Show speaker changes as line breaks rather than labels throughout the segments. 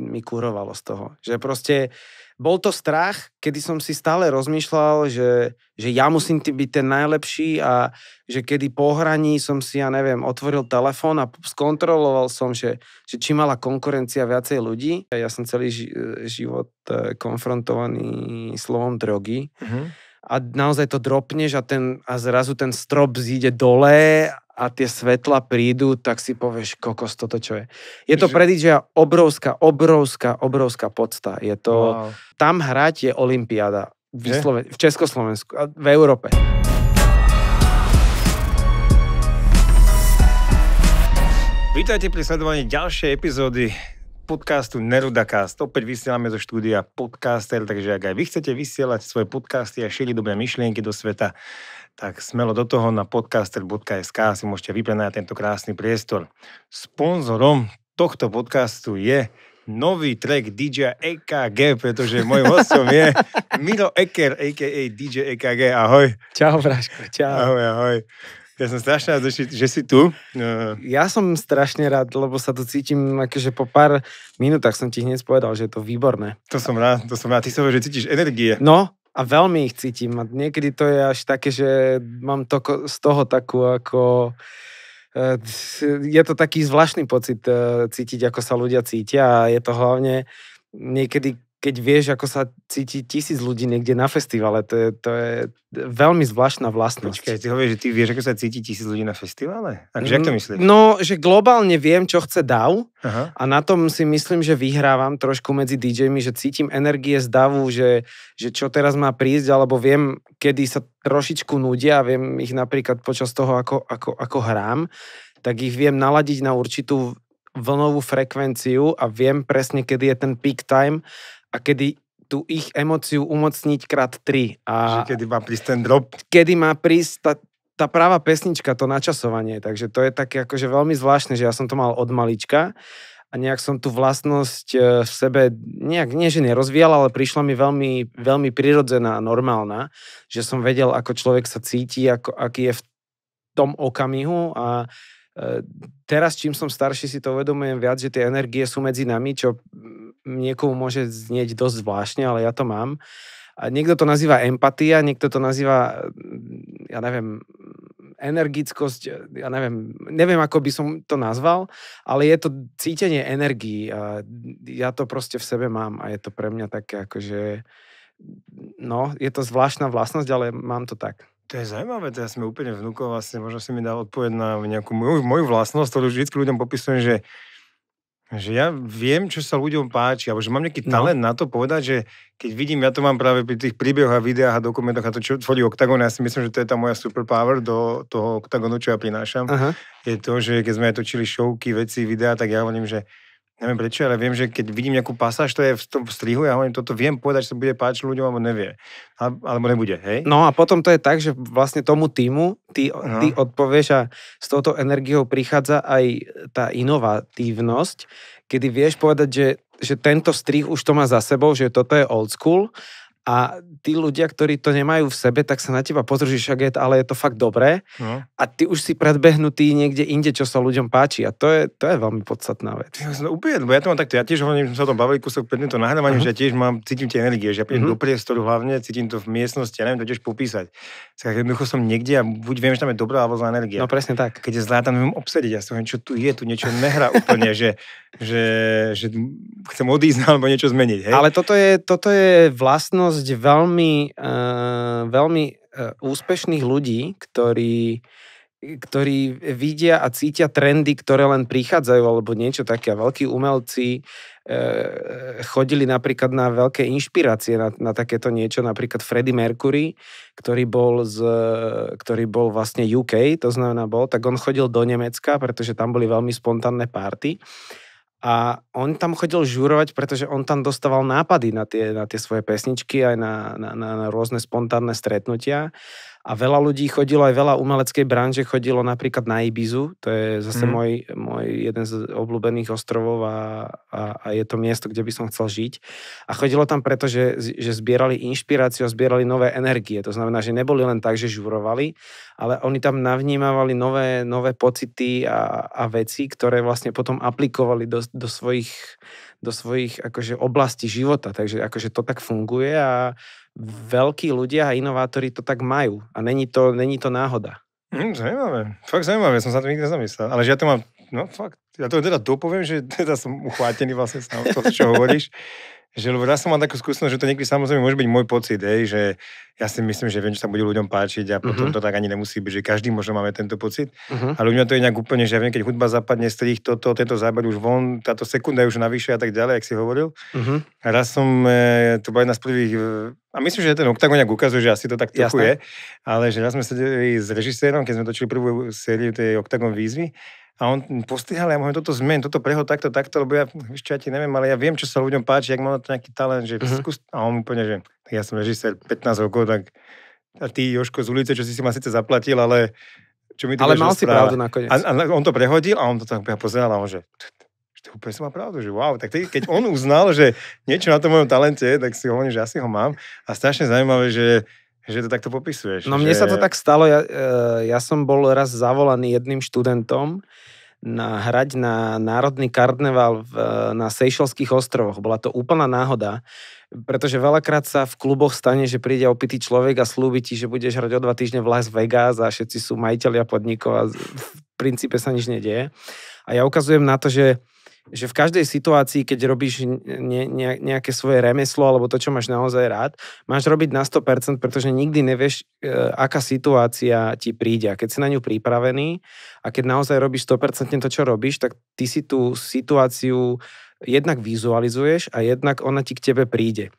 mi kurovalo z toho. Že proste bol to strach, kedy som si stále rozmýšľal, že, že ja musím byť ten najlepší a že kedy po hraní som si, ja neviem, otvoril telefón a skontroloval som, že, že či mala konkurencia viacej ľudí. Ja som celý život e, konfrontovaný slovom drogy. Mm-hmm. A naozaj to dropneš a, ten, a zrazu ten strop zíde dole a tie svetla prídu, tak si povieš, kokos, toto čo je. Je to pre DJ obrovská, obrovská, obrovská podsta. Je to, wow. tam hrať je Olympiáda. V, Sloven- v Československu, v Európe.
Vítajte pri sledovaní ďalšej epizódy podcastu Nerudakast. Opäť vysielame zo štúdia Podcaster, takže ak aj vy chcete vysielať svoje podcasty a šíriť dobré myšlienky do sveta, tak smelo do toho na podcaster.sk si môžete vyplenať tento krásny priestor. Sponzorom tohto podcastu je nový track DJ EKG, pretože môj hostom je Milo Eker, a.k.a. DJ EKG. Ahoj. Čau, Braško, čau. Ahoj, ahoj. Ja som strašne rád, že si tu.
No. Ja som strašne rád, lebo sa to cítim, akože po pár minútach som ti hneď povedal, že je to výborné. To som rád, to som rád. Ty sa že cítiš energie. No, a veľmi ich cítim. A niekedy to je až také, že mám to, z toho takú ako... E, je to taký zvláštny pocit e, cítiť, ako sa ľudia cítia a je to hlavne niekedy keď vieš, ako sa cíti tisíc ľudí niekde na festivale. To je, to je veľmi zvláštna vlastnosť. Počkaj, ty hovieš, že ty vieš, ako sa cíti tisíc ľudí na festivale? Takže mm, to myslíš? No, že globálne viem, čo chce DAV Aha. a na tom si myslím, že vyhrávam trošku medzi DJmi, že cítim energie z DAVu, že, že čo teraz má prísť, alebo viem, kedy sa trošičku nudia, viem ich napríklad počas toho, ako, ako, ako hrám, tak ich viem naladiť na určitú vlnovú frekvenciu a viem presne, kedy je ten peak time a kedy tú ich emociu umocniť krát 3. A že kedy má prísť ten drop. Kedy má prísť tá, tá práva pesnička, to načasovanie. Takže to je také akože veľmi zvláštne, že ja som to mal od malička a nejak som tú vlastnosť e, v sebe nejak, nie že nerozvíjal, ale prišla mi veľmi, veľmi prirodzená a normálna, že som vedel, ako človek sa cíti, ako, aký je v tom okamihu a e, teraz, čím som starší, si to uvedomujem viac, že tie energie sú medzi nami, čo niekomu môže znieť dosť zvláštne, ale ja to mám. A niekto to nazýva empatia, niekto to nazýva, mm, ja neviem, energickosť, ja neviem, neviem, ako by som to nazval, ale je to cítenie energii. A ja to proste v sebe mám a je to pre mňa také akože, no, je to zvláštna vlastnosť, ale mám to tak.
To je zaujímavé, to ja som úplne vnúkol vlastne, možno si mi dal odpovedť na nejakú moju, moju vlastnosť, ktorú vždy ľuďom popisujem, že že ja viem, čo sa ľuďom páči, alebo že mám nejaký no. talent no. na to povedať, že keď vidím, ja to mám práve pri tých príbehoch a videách a dokumentoch a to, čo tvorí OKTAGON, ja si myslím, že to je tá moja superpower do toho OKTAGONu, čo ja prinášam, Aha. je to, že keď sme aj točili šovky, veci, videá, tak ja hovorím, že neviem prečo, ale viem, že keď vidím nejakú pasáž, to je v tom strihu, ja hovorím, toto viem povedať, že sa bude páčiť ľuďom, alebo nevie. alebo
nebude, hej? No a potom to je tak, že vlastne tomu týmu ty, no. ty odpovieš a s touto energiou prichádza aj tá inovatívnosť, kedy vieš povedať, že že tento strih už to má za sebou, že toto je old school a tí ľudia, ktorí to nemajú v sebe, tak sa na teba pozrú, že však je, ale je to fakt dobré no. a ty už si predbehnutý niekde inde, čo sa ľuďom páči a to je, to je veľmi podstatná vec.
Ja som to úplne, ja to mám takto, ja tiež hovorím, som sa o tom bavili kúsok pred týmto nahrávaním, uh-huh. že ja tiež mám, cítim tie energie, že ja prídem uh-huh. do priestoru hlavne, cítim to v miestnosti, ja neviem to tiež popísať. Tak jednoducho som niekde a buď viem, že tam je dobrá alebo zlá energia. No presne tak. Keď je zlá, tam viem obsediť, ja si hovorím, čo tu je, tu niečo nehrá úplne, že, že, že, že
chcem odísť alebo niečo zmeniť. Hej? Ale toto je, toto je vlastnosť dosť veľmi, uh, veľmi uh, úspešných ľudí, ktorí ktorí vidia a cítia trendy, ktoré len prichádzajú, alebo niečo také. A veľkí umelci e, chodili napríklad na veľké inšpirácie, na, na takéto niečo, napríklad Freddie Mercury, ktorý bol, z, ktorý bol vlastne UK, to znamená bol, tak on chodil do Nemecka, pretože tam boli veľmi spontánne párty a on tam chodil žurovať, pretože on tam dostával nápady na tie, na tie svoje pesničky, aj na, na, na, na rôzne spontánne stretnutia a veľa ľudí chodilo, aj veľa umeleckej branže chodilo napríklad na Ibizu, to je zase mm. môj, môj jeden z obľúbených ostrovov a, a, a je to miesto, kde by som chcel žiť. A chodilo tam preto, že, že zbierali inšpiráciu a zbierali nové energie, to znamená, že neboli len tak, že žurovali, ale oni tam navnímavali nové, nové pocity a, a veci, ktoré vlastne potom aplikovali do, do svojich do svojich akože, oblastí života. Takže akože, to tak funguje a veľkí ľudia a inovátori to tak majú. A není to, není to náhoda.
Mm, zaujímavé.
Fakt zaujímavé, som sa
to nikdy nezamyslel. Ale že ja to mám, no fakt, ja to teda dopoviem, že teda som uchvátený vlastne z toho, čo hovoríš. Že, lebo ja som mal takú skúsenosť, že to niekedy samozrejme môže byť môj pocit, hej, že ja si myslím, že viem, čo sa bude ľuďom páčiť a potom uh-huh. to tak ani nemusí byť, že každý možno máme tento pocit. Uh-huh. Ale u mňa to je nejak úplne, že ja viem, keď hudba zapadne, strich toto, tento záber už von, táto sekunda je už navyše a tak ďalej, ak si hovoril. Uh-huh. Mhm. A raz som, e, to bola jedna z prvých, e, a myslím, že ten oktagon nejak ukazuje, že asi to tak trochu je, ale že raz sme sedeli s režisérom, keď sme točili prvú sériu tej oktagon výzvy, a on mm, postihal, ja môžem toto zmeniť, toto preho, takto, takto, lebo ja ešte ja ti neviem, ale ja viem, čo sa ľuďom páči, ak mám na to nejaký talent, že mm-hmm. skús... A on úplne, že ja som režisér 15 rokov, tak a ty, Joško, z ulice, čo si si ma síce zaplatil, ale čo mi tu Ale mal si správa. pravdu nakoniec. A, a, on to prehodil a on to tak pozeral a on, že to úplne som mal pravdu, že wow, tak tý, keď on uznal, že niečo na tom mojom talente tak si hovorím, že asi ho mám. A strašne zaujímavé, že že to takto popisuješ. No že... mne sa to tak
stalo, ja, e, ja som bol raz zavolaný jedným študentom na, hrať na Národný karneval v, e, na Sejšelských ostrovoch. Bola to úplná náhoda, pretože veľakrát sa v kluboch stane, že príde opitý človek a slúbi ti, že budeš hrať o dva týždne v Las Vegas a všetci sú majiteľia podnikov a v princípe sa nič nedieje. A ja ukazujem na to, že že v každej situácii, keď robíš ne, ne, nejaké svoje remeslo alebo to, čo máš naozaj rád, máš robiť na 100%, pretože nikdy nevieš, e, aká situácia ti príde. A keď si na ňu pripravený a keď naozaj robíš 100% to, čo robíš, tak ty si tú situáciu jednak vizualizuješ a jednak ona ti k tebe príde.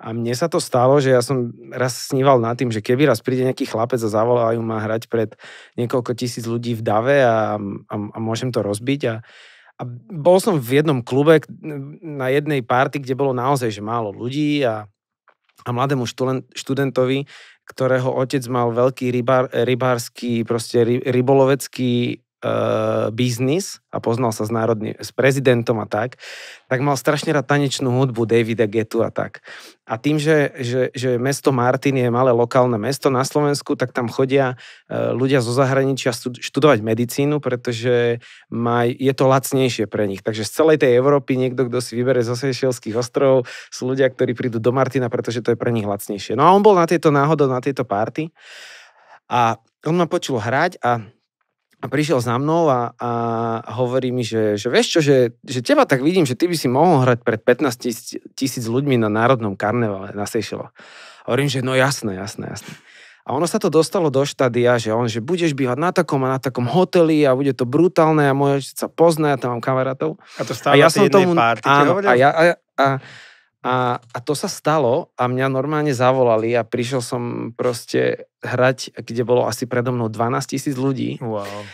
A mne sa to stalo, že ja som raz sníval nad tým, že keby raz príde nejaký chlapec a zavolajú ma hrať pred niekoľko tisíc ľudí v dave a, a, a môžem to rozbiť a a bol som v jednom klube na jednej párty, kde bolo naozaj že málo ľudí a, a mladému študentovi, ktorého otec mal veľký rybár, rybársky, proste ry, rybolovecký E, biznis a poznal sa s, národný, s prezidentom a tak, tak mal strašne rád tanečnú hudbu Davida Getu a tak. A tým, že, že, že mesto Martin je malé lokálne mesto na Slovensku, tak tam chodia e, ľudia zo zahraničia študovať medicínu, pretože maj, je to lacnejšie pre nich. Takže z celej tej Európy niekto, kto si vybere zo Sejšielských ostrovov, sú ľudia, ktorí prídu do Martina, pretože to je pre nich lacnejšie. No a on bol na tieto náhodou, na tieto párty. A on ma počul hrať a a prišiel za mnou a, a hovorí mi, že, že vieš čo, že, že teba tak vidím, že ty by si mohol hrať pred 15 tisíc, tisíc ľuďmi na Národnom karnevale na Seychelloch. Hovorím, že no jasné, jasné, jasné. A ono sa to dostalo do štadia, že on, že budeš bývať na takom a na takom hoteli a bude to brutálne a môj sa pozná, ja tam mám kamarátov. A to stále a ja som tomu, áno, a, ja, a, a, a, a to sa stalo a mňa normálne zavolali a prišiel som proste hrať, kde bolo asi predo mnou 12 tisíc ľudí. Wow.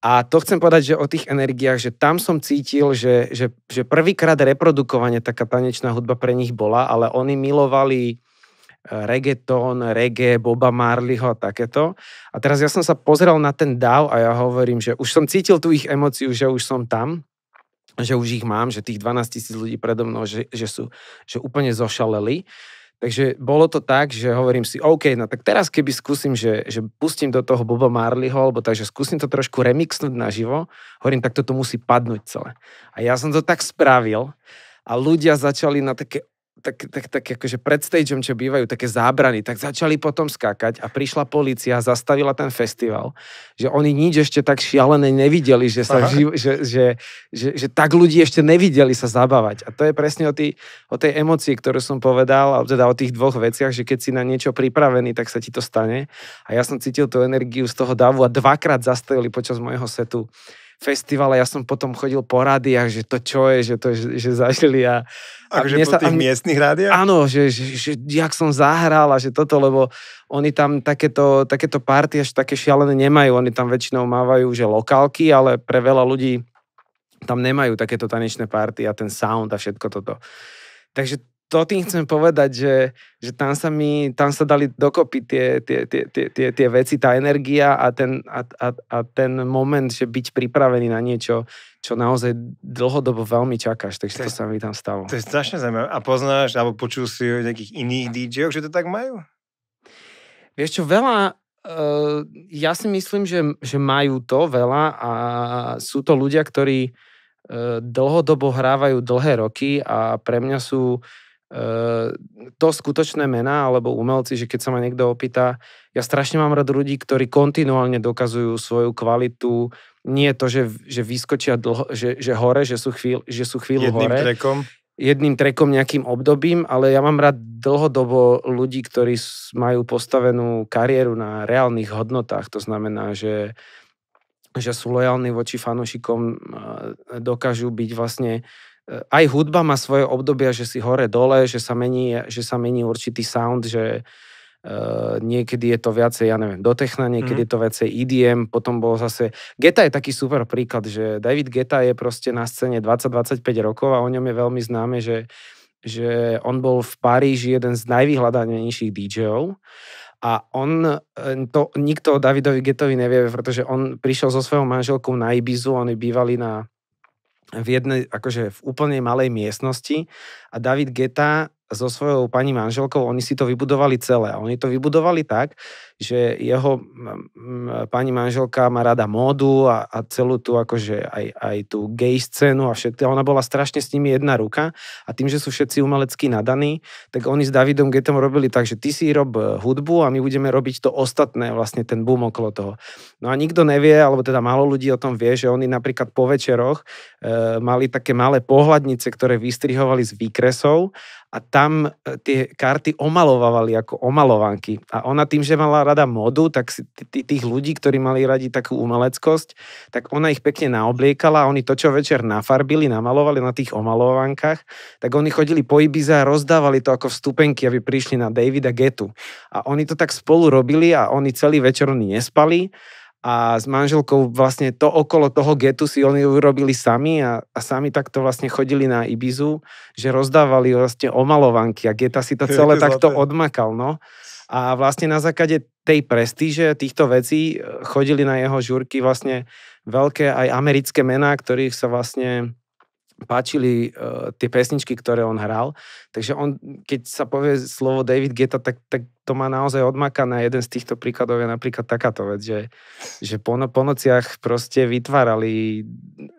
A to chcem povedať, že o tých energiách, že tam som cítil, že, že, že prvýkrát reprodukovanie taká tanečná hudba pre nich bola, ale oni milovali e, reggaeton, reggae, Boba Marleyho a takéto. A teraz ja som sa pozrel na ten dáv a ja hovorím, že už som cítil tú ich emociu, že už som tam že už ich mám, že tých 12 tisíc ľudí predo mnou, že, že sú že úplne zošaleli. Takže bolo to tak, že hovorím si, OK, no tak teraz keby skúsim, že, že pustím do toho Boba Marleyho, alebo takže skúsim to trošku remixnúť naživo, hovorím, tak toto musí padnúť celé. A ja som to tak spravil a ľudia začali na také tak, tak, tak akože pred stageom, čo bývajú také zábrany, tak začali potom skákať a prišla policia, zastavila ten festival, že oni nič ešte tak šialené nevideli, že, sa ži, že, že, že, že tak ľudí ešte nevideli sa zabávať. A to je presne o, tý, o tej emocii, ktorú som povedal, a teda o tých dvoch veciach, že keď si na niečo pripravený, tak sa ti to stane. A ja som cítil tú energiu z toho davu a dvakrát zastavili počas môjho setu festivale, ja som potom chodil po rádiách, že to čo je, že to že, že zažili a... a akože po sa, tých a miestnych rádiách? Áno, že, že, že, jak som zahral a že toto, lebo oni tam takéto, takéto party až také šialené nemajú, oni tam väčšinou mávajú, že lokálky, ale pre veľa ľudí tam nemajú takéto tanečné party a ten sound a všetko toto. Takže to tým chcem povedať, že, že tam, sa mi, tam sa dali dokopy tie, tie, tie, tie, tie, tie veci, tá energia a ten, a, a, a ten moment, že byť pripravený na niečo, čo naozaj dlhodobo veľmi čakáš, takže to, to sa mi tam stalo. To
je strašne zaujímavé. A poznáš, alebo počul si o nejakých iných dj že to tak majú?
Vieš čo, veľa, uh, ja si myslím, že, že majú to veľa a sú to ľudia, ktorí uh, dlhodobo hrávajú dlhé roky a pre mňa sú uh, Eh, to skutočné mená alebo umelci, že keď sa ma niekto opýta, ja strašne mám rád ľudí, ktorí kontinuálne dokazujú svoju kvalitu, nie to, že, že vyskočia dlho, že, že hore, že sú, chvíľ, že sú chvíľu jedným hore. Trekom. Jedným trekom, nejakým obdobím, ale ja mám rád dlhodobo ľudí, ktorí majú postavenú kariéru na reálnych hodnotách. To znamená, že, že sú lojálni voči fanúšikom, eh, dokážu byť vlastne uh, aj hudba má svoje obdobia, že si hore-dole, že sa mení, že sa mení určitý sound, že Uh, niekedy je to viacej, ja neviem, do techna, niekedy mm. je to viacej EDM, potom bol zase... Geta je taký super príklad, že David Geta je proste na scéne 20-25 rokov a o ňom je veľmi známe, že, že on bol v Paríži jeden z najvyhľadanejších DJ-ov a on, e, to nikto o Davidovi Getovi nevie, pretože on prišiel so svojou manželkou na Ibizu, oni bývali na v jednej, akože v úplne malej miestnosti a David Geta so svojou pani manželkou, oni si to vybudovali celé. Oni to vybudovali tak, že jeho pani manželka má rada módu a, a celú tú, akože aj, aj tú gay scénu a všetko. Ona bola strašne s nimi jedna ruka a tým, že sú všetci umelecky nadaní, tak oni s Davidom Getom robili tak, že ty si rob eh, hudbu a my budeme robiť to ostatné, vlastne ten boom okolo toho. No a nikto nevie, alebo teda málo ľudí o tom vie, že oni napríklad po večeroch e, mali také malé pohľadnice, ktoré vystrihovali z výkresov a tam e, tie karty omalovávali ako omalovanky. A ona tým, že mala rada modu, tak tých ľudí, ktorí mali radi takú umeleckosť, tak ona ich pekne naobliekala a oni to, čo večer nafarbili, namalovali na tých omalovankách, tak oni chodili po Ibiza a rozdávali to ako vstupenky, aby prišli na Davida Getu. A oni to tak spolu robili a oni celý večer oni nespali a s manželkou vlastne to okolo toho getu si oni urobili sami a, a sami takto vlastne chodili na Ibizu, že rozdávali vlastne omalovanky a geta si to celé takto odmakal, no. A vlastne na základe tej prestíže týchto vecí eh, chodili na jeho žurky vlastne veľké aj americké mená, ktorých sa vlastne páčili uh, tie pesničky, ktoré on hral. Takže on, keď sa povie slovo David Geta, tak, tak to má naozaj odmakané. Jeden z týchto príkladov je napríklad takáto vec, že, že po, no, po nociach proste vytvárali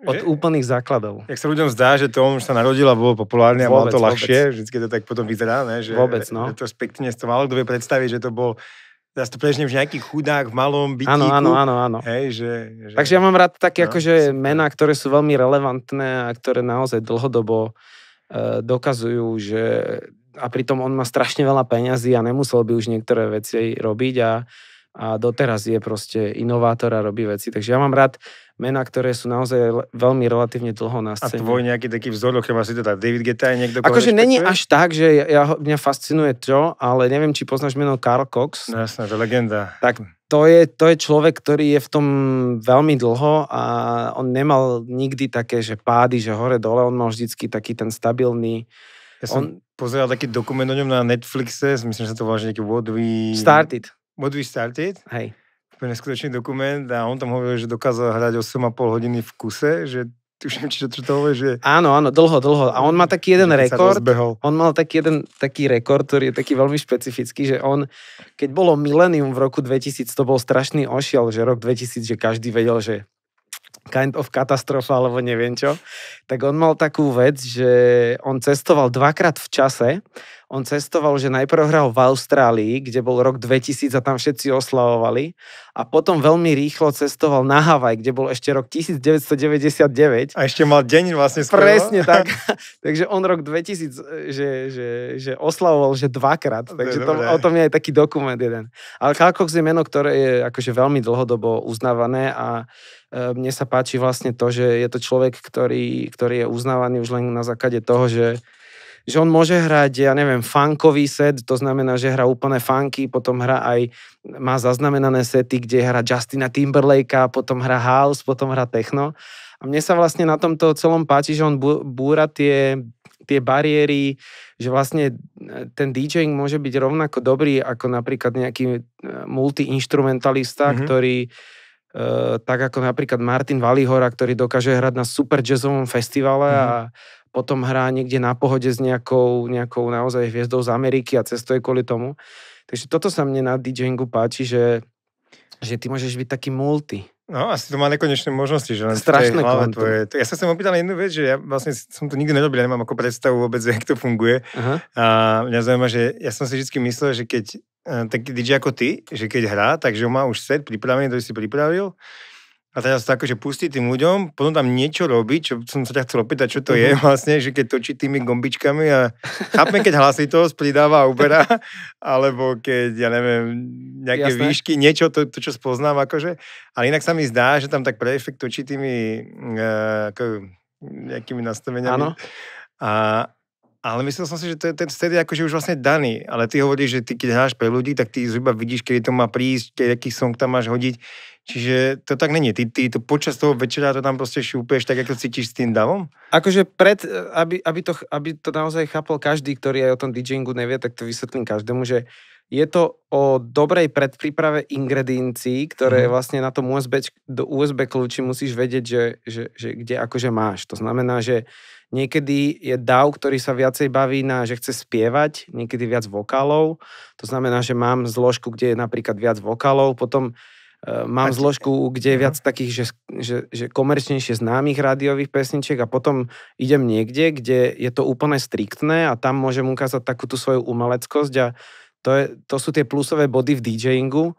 od je, úplných základov.
Jak sa ľuďom zdá, že to on už sa narodil a bolo populárne a bolo to ľahšie, vždy to tak potom vyzerá, ne? že vôbec, no. že to spektrne stoval, kto vie predstaviť, že to bol Zase to prežne v nejaký chudák v malom bytíku. Áno, áno, áno. áno. Hej, že,
že... Takže ja mám rád také no, akože mená, ktoré sú veľmi relevantné a ktoré naozaj dlhodobo e, dokazujú, že a pritom on má strašne veľa peňazí a nemusel by už niektoré veci robiť a, a doteraz je proste inovátor a robí veci. Takže ja mám rád mená, ktoré sú naozaj veľmi relatívne dlho na scéne. A tvoj
nejaký taký vzor, okrem asi teda David Geta je niekto, Akože není
až tak, že ja, ja, mňa fascinuje to, ale neviem, či poznáš meno Karl Cox. No jasné, to je legenda. Tak to je, to je človek, ktorý je v tom veľmi dlho a on nemal nikdy také, že pády, že hore-dole, on mal vždycky taký ten stabilný ja som on... pozeral taký dokument o ňom na Netflixe, myslím, že sa to volá, že nejaký What We... Started.
What We Started. Hej úplne neskutočný dokument a on tam hovoril, že dokázal hrať 8,5
hodiny v kuse, že tuším, čo, čo to hovorí, že... Áno, áno, dlho, dlho. A on má taký jeden rekord. On mal taký jeden taký rekord, ktorý je taký veľmi špecifický, že on, keď bolo milenium v roku 2000, to bol strašný ošiel, že rok 2000, že každý vedel, že kind of katastrofa, alebo neviem čo. Tak on mal takú vec, že on cestoval dvakrát v čase on cestoval, že najprv hral v Austrálii, kde bol rok 2000 a tam všetci oslavovali. A potom veľmi rýchlo cestoval na Havaj, kde bol ešte rok 1999. A ešte mal deň vlastne skoro. Presne tak. takže on rok 2000 e, že, že, že oslavoval, že dvakrát. Takže to, o tom je aj taký dokument jeden. Ale Kalkox je meno, ktoré je akože veľmi dlhodobo uznávané a e, mne sa páči vlastne to, že je to človek, ktorý, ktorý je uznávaný už len na základe toho, že že on môže hrať, ja neviem, funkový set, to znamená, že hrá úplne funky, potom hrá aj, má zaznamenané sety, kde hrá Justina Timberlakea, potom hrá house, potom hrá techno. A mne sa vlastne na tomto celom páči, že on búra tie, tie bariéry, že vlastne e, ten DJing môže byť rovnako dobrý ako napríklad nejaký e, multiinstrumentalista, mm-hmm. ktorý Eh, tak ako napríklad Martin Valihora, ktorý dokáže hrať na super jazzovom festivale mm. a mhm. potom hrá niekde na pohode s nejakou, nejakou naozaj hviezdou z Ameriky a cestuje kvôli tomu. Takže toto sa mne na DJingu páči, že, že ty môžeš byť taký multi.
No, asi to má nekonečné možnosti, že len Strašné hlave tvoje. Ja sa som opýtal jednu vec, že ja vlastne som to nikdy nedobil, ja nemám ako predstavu vôbec, jak to funguje. Aha. A mňa zaujíma, že ja som si vždy myslel, že keď E, tak DJ ako ty, že keď hrá, takže on má už set pripravený, ktorý si pripravil a teraz tak, že pustí tým ľuďom, potom tam niečo robí, čo som sa ťa chcel opýtať, čo to mm-hmm. je mhm. vlastne, že keď točí tými gombičkami a chápme, keď hlasitosť pridáva a uberá, alebo keď, ja neviem, nejaké Jasné. výšky, niečo, to, to, čo spoznám akože, ale inak sa mi zdá, že tam tak pre efekt točí tými uh, ako, nejakými nastaveniami. Áno. A, ale myslel som si, že to je ten stred akože už vlastne daný. Ale ty hovoríš, že ty keď hráš pre ľudí, tak ty zhruba vidíš, kedy to má prísť, kedy aký song tam máš hodiť. Čiže to tak není. Ty, ty to počas toho večera to tam proste šúpeš, tak ako cítiš s tým davom?
Akože pred, aby, aby, to, aby to naozaj chápal každý, ktorý aj o tom DJingu nevie, tak to vysvetlím každému, že je to o dobrej predpríprave ingrediencií, ktoré mm. vlastne na tom USB, do USB kľúči musíš vedieť, že, že, že kde akože máš. To znamená, že Niekedy je DAW, ktorý sa viacej baví na, že chce spievať, niekedy viac vokálov. To znamená, že mám zložku, kde je napríklad viac vokálov, potom e, mám a zložku, kde je viac takých, že, že, že komerčnejšie známych rádiových pesniček a potom idem niekde, kde je to úplne striktné a tam môžem ukázať takú tú svoju umeleckosť a to, je, to sú tie plusové body v DJingu,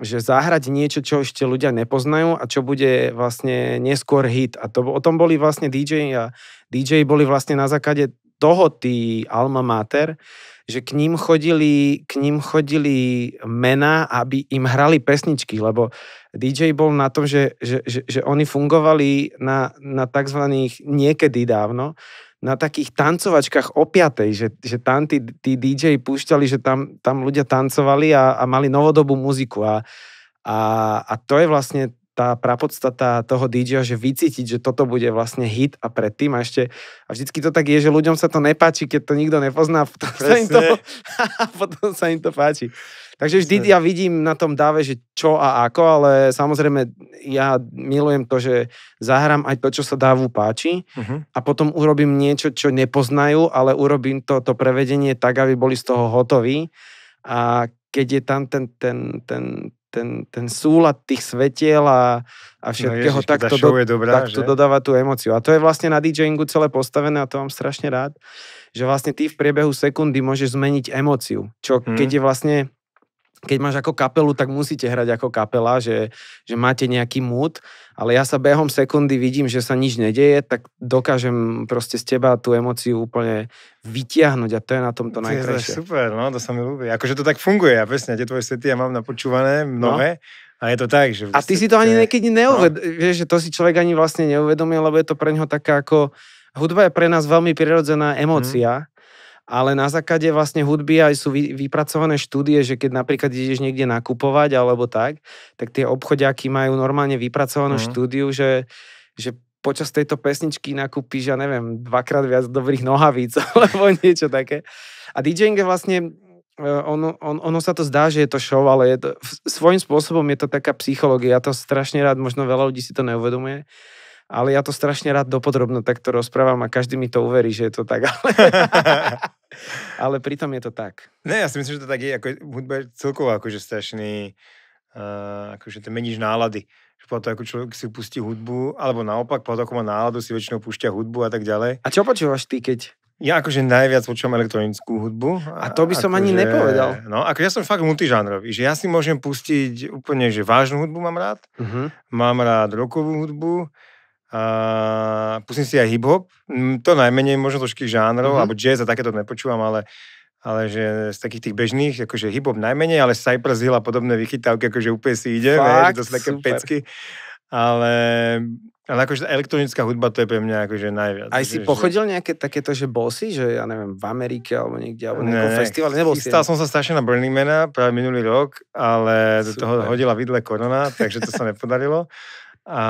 že zahrať niečo, čo ešte ľudia nepoznajú a čo bude vlastne neskôr hit. A to, o tom boli vlastne DJ a DJ boli vlastne na základe toho tí alma mater, že k ním chodili, k ním chodili mena, aby im hrali pesničky, lebo DJ bol na tom, že, že, že, že oni fungovali na, na tzv. niekedy dávno, na takých tancovačkách o piatej, že, že tam tí, tí DJ púšťali, že tam, tam ľudia tancovali a, a mali novodobú muziku a, a, a to je vlastne tá prapodstata toho DJ, že vycítiť, že toto bude vlastne hit a predtým a ešte, a vždycky to tak je, že ľuďom sa to nepáči, keď to nikto nepozná, potom sa im to, potom sa im to páči. Takže vždy ja vidím na tom dáve, že čo a ako, ale samozrejme ja milujem to, že zahrám aj to, čo sa dávu páči uh-huh. a potom urobím niečo, čo nepoznajú, ale urobím to, to prevedenie tak, aby boli z toho hotoví. A keď je tam ten, ten, ten, ten, ten súlad tých svetiel a, a no všetkého, no ježiš, tak, to, dobrá, tak to dodáva tú emociu. A to je vlastne na DJingu celé postavené a to mám strašne rád, že vlastne ty v priebehu sekundy môžeš zmeniť emociu, čo hmm. keď je vlastne keď máš ako kapelu, tak musíte hrať ako kapela, že, že máte nejaký mood, ale ja sa behom sekundy vidím, že sa nič nedeje, tak dokážem proste z teba tú emociu úplne vytiahnuť a to je na tomto najkrajšie. To
super, no, to sa mi ľúbi. Akože to tak funguje, ja presne, tie tvoje sety ja mám
napočúvané mnohé.
No. A je to tak, že... Vlastne, a ty si to ani
niekedy neuvedomil, no. vieš, že to si človek ani vlastne neuvedomil, lebo je to pre neho taká ako... Hudba je pre nás veľmi prirodzená mhm. emócia, mm ale na základe vlastne hudby aj sú vy, vypracované štúdie, že keď napríklad ideš niekde nakupovať alebo tak, tak tie obchodiaky majú normálne vypracovanú mm. štúdiu, že, že počas tejto pesničky nakúpiš, ja neviem, dvakrát viac dobrých nohavíc alebo niečo také. A DJing je vlastne, e, ono, on, ono sa to zdá, že je to show, ale je to, svojím spôsobom je to taká psychológia. Ja to strašne rád, možno veľa ľudí si to neuvedomuje, ale ja to strašne rád dopodrobno takto rozprávam a každý mi to uverí, že je to tak, ale,
ale pritom je to tak. Ne, ja si myslím, že to tak je, ako hudba je celkovo akože strašný, uh, akože to meníš nálady. Že to, ako človek si pustí hudbu, alebo naopak, to, ako má náladu, si väčšinou púšťa hudbu a tak ďalej. A čo počúvaš ty, keď ja akože najviac počúvam elektronickú hudbu. A to by som akože, ani nepovedal. No, ako ja som fakt multižánrový, že ja si môžem pustiť úplne, že vážnu hudbu mám rád, uh-huh. mám rád rokovú hudbu, a pustím si aj hip-hop, mm, to najmenej možno trošky žánrov, mm-hmm. alebo jazz a takéto nepočúvam, ale, ale že z takých tých bežných, akože hip-hop najmenej, ale Cypress Hill a podobné vychytávky, akože úplne si ide, Fakt, vieš, to sú také super. pecky. Ale, ale akože elektronická hudba to je pre mňa akože najviac. Aj si že, pochodil
že... nejaké takéto, že bol si, že ja neviem, v Amerike alebo niekde, alebo ne, nejakom ne, festivale, nebol si? Stal som
sa strašne na Burning Mana práve minulý rok, ale super. do toho hodila vidle korona, takže to sa nepodarilo. A,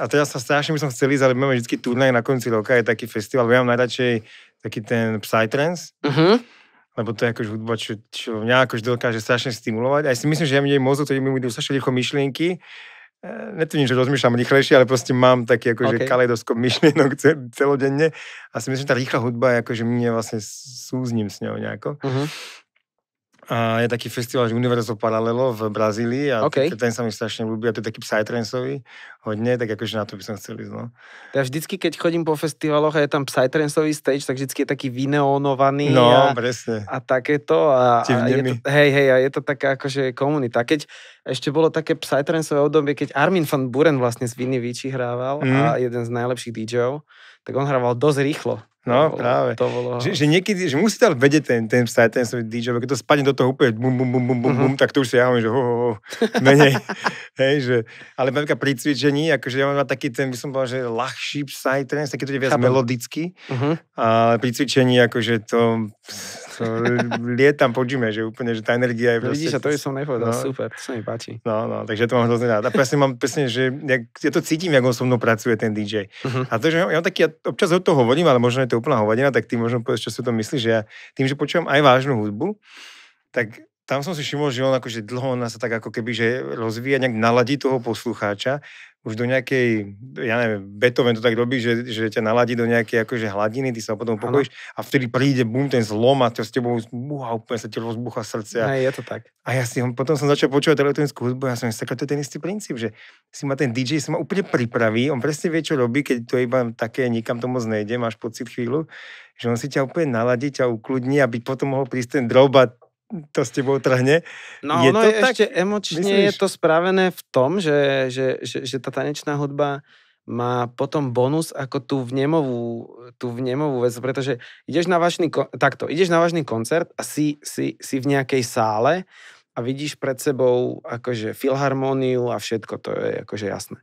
a teraz sa strašne by som chcel ísť, ale máme vždy turnaj na konci roka, je taký festival, ja mám najradšej taký ten Psytrance, uh-huh. lebo to je akož hudba, čo, čo mňa akož dokáže strašne stimulovať. Aj si myslím, že ja mi jej mozog, ktorý mi budú strašne rýchlo myšlienky, e, netvrdím, že rozmýšľam rýchlejšie, ale proste mám taký akože okay. kaleidoskop myšlienok celodenne a si myslím, že tá rýchla hudba je akože mne vlastne súzním s ňou nejako. Uh-huh. A je taký festival, že Universo Paralelo v Brazílii a okay. ten sa mi strašne ľúbi a to je taký psytranceový hodne, tak akože na to by
som chcel ísť. No. Ja vždycky, keď chodím po festivaloch a je tam psytranceový stage, tak vždycky je taký vyneonovaný. No, a, presne. A takéto. A, a je to, hej, hej, a je to taká akože komunita. Keď, ešte bolo také psytrancové obdobie, keď Armin van Buren vlastne z Viny Vici hrával mm. a mhm. jeden z najlepších DJov, tak on hrával dosť rýchlo. No, to bolo, práve. To bolo... Že, že,
niekedy, že musí tam vedieť ten, ten psytrancový DJ, keď to spadne do toho úplne bum, bum, bum, bum, bum, mm-hmm. tak to už si ja hovorím, že ho, ho, ho, menej. Hej, že, ale mám pri cvičení, akože ja mám taký ten, by som povedal, že ľahší psytrance, taký to je viac Chápem. melodický. Mm-hmm. A pri cvičení, akože to, to lietam po džime, že úplne, že tá energia je no, proste... Vidíš, a to by som nepovedal, no. super,
to sa mi páči.
No, no, takže to mám hrozne rád. A presne mám, presne, že ja, ja to cítim, ako so mnou pracuje ten DJ. Uh-huh. Mhm. A to, že ja, ja taký, ja občas o to hovorím, ale možno je to úplná hovadina, tak ty možno povieš, čo si to myslíš, že ja tým, že počúvam aj vážnu hudbu, tak tam som si všimol, že on akože dlho on sa tak ako keby, že rozvíja, nejak naladí toho poslucháča, už do nejakej, ja neviem, Beethoven to tak robí, že, že ťa naladí do nejakej akože hladiny, ty sa potom pokojíš a vtedy príde bum, ten zlom a to s tebou zbúha, úplne sa ti rozbucha srdce. A, Aj, je to tak. A ja si, potom som začal počúvať elektronickú hudbu a ja som si to je ten istý princíp, že si ma ten DJ sa ma úplne pripraví, on presne vie, čo robí, keď to je iba také, nikam to moc nejde, máš pocit chvíľu, že on si ťa úplne naladí, ťa ukludní, aby potom mohol prísť ten drobať to s tebou trhne. No je ono to je tak, ešte emočne myslíš? je to
spravené v tom, že, že, že, že tá tanečná hudba má potom bonus ako tú vnemovú, tú vnemovú vec, pretože ideš na vážny, takto, ideš na vážny koncert a si, si, si v nejakej sále a vidíš pred sebou akože filharmóniu a všetko, to je akože jasné.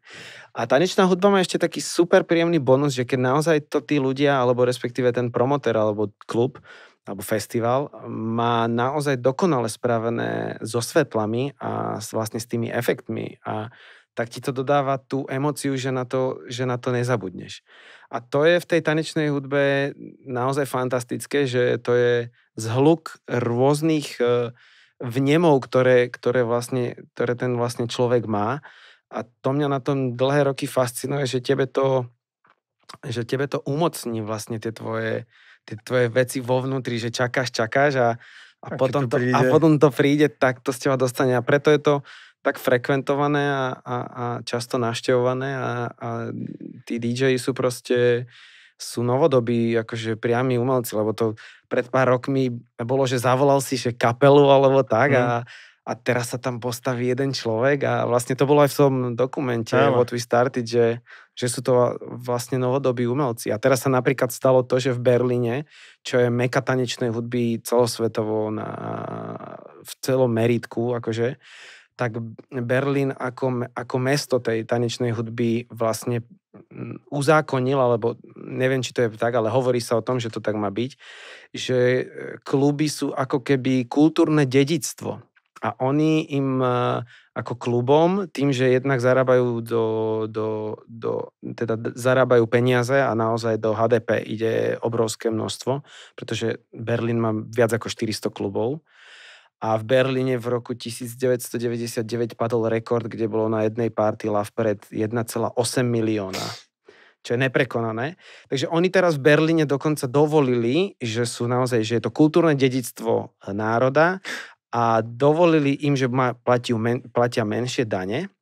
A tanečná hudba má ešte taký super príjemný bonus, že keď naozaj to tí ľudia, alebo respektíve ten promoter, alebo klub, alebo festival, má naozaj dokonale spravené so svetlami a s vlastne s tými efektmi a tak ti to dodáva tú emociu, že na to, že na to nezabudneš. A to je v tej tanečnej hudbe naozaj fantastické, že to je zhluk rôznych e, vnemov, ktoré, ktoré, vlastne, ktoré ten vlastne človek má. A to mňa na tom dlhé roky fascinuje, že tebe to, že tebe to umocní vlastne tie tvoje, uh, tie tvoje veci vo vnútri, že čakáš, čakáš a, a, a, potom, to, príde. a potom to príde, tak to z teba dostane. A preto je to tak frekventované a, a, a často naštevované a, a tí DJ sú proste sú novodobí, akože priami umelci, lebo to pred pár rokmi bolo, že zavolal si že kapelu alebo tak mm. a a teraz sa tam postaví jeden človek a vlastne to bolo aj v tom dokumente Hele. What We Started, že, že sú to vlastne novodobí umelci. A teraz sa napríklad stalo to, že v Berlíne, čo je meka tanečnej hudby celosvetovo na, v celom meritku, akože, tak Berlín ako, ako mesto tej tanečnej hudby vlastne mm, uzákonil, alebo neviem, či to je tak, ale hovorí sa o tom, že to tak má byť, že e, kluby sú ako keby kultúrne dedictvo a oni im e, ako klubom, tým, že jednak zarábajú do, do, do teda zarábajú peniaze a naozaj do HDP ide obrovské množstvo, pretože Berlín má viac ako 400 klubov a v Berlíne v roku 1999 padol rekord, kde bolo na jednej party pred 1,8 milióna čo je neprekonané. Takže oni teraz v Berlíne dokonca dovolili, že sú naozaj, že je to kultúrne dedictvo e, národa a dovolili im, že ma, platiu, men, platia menšie dane,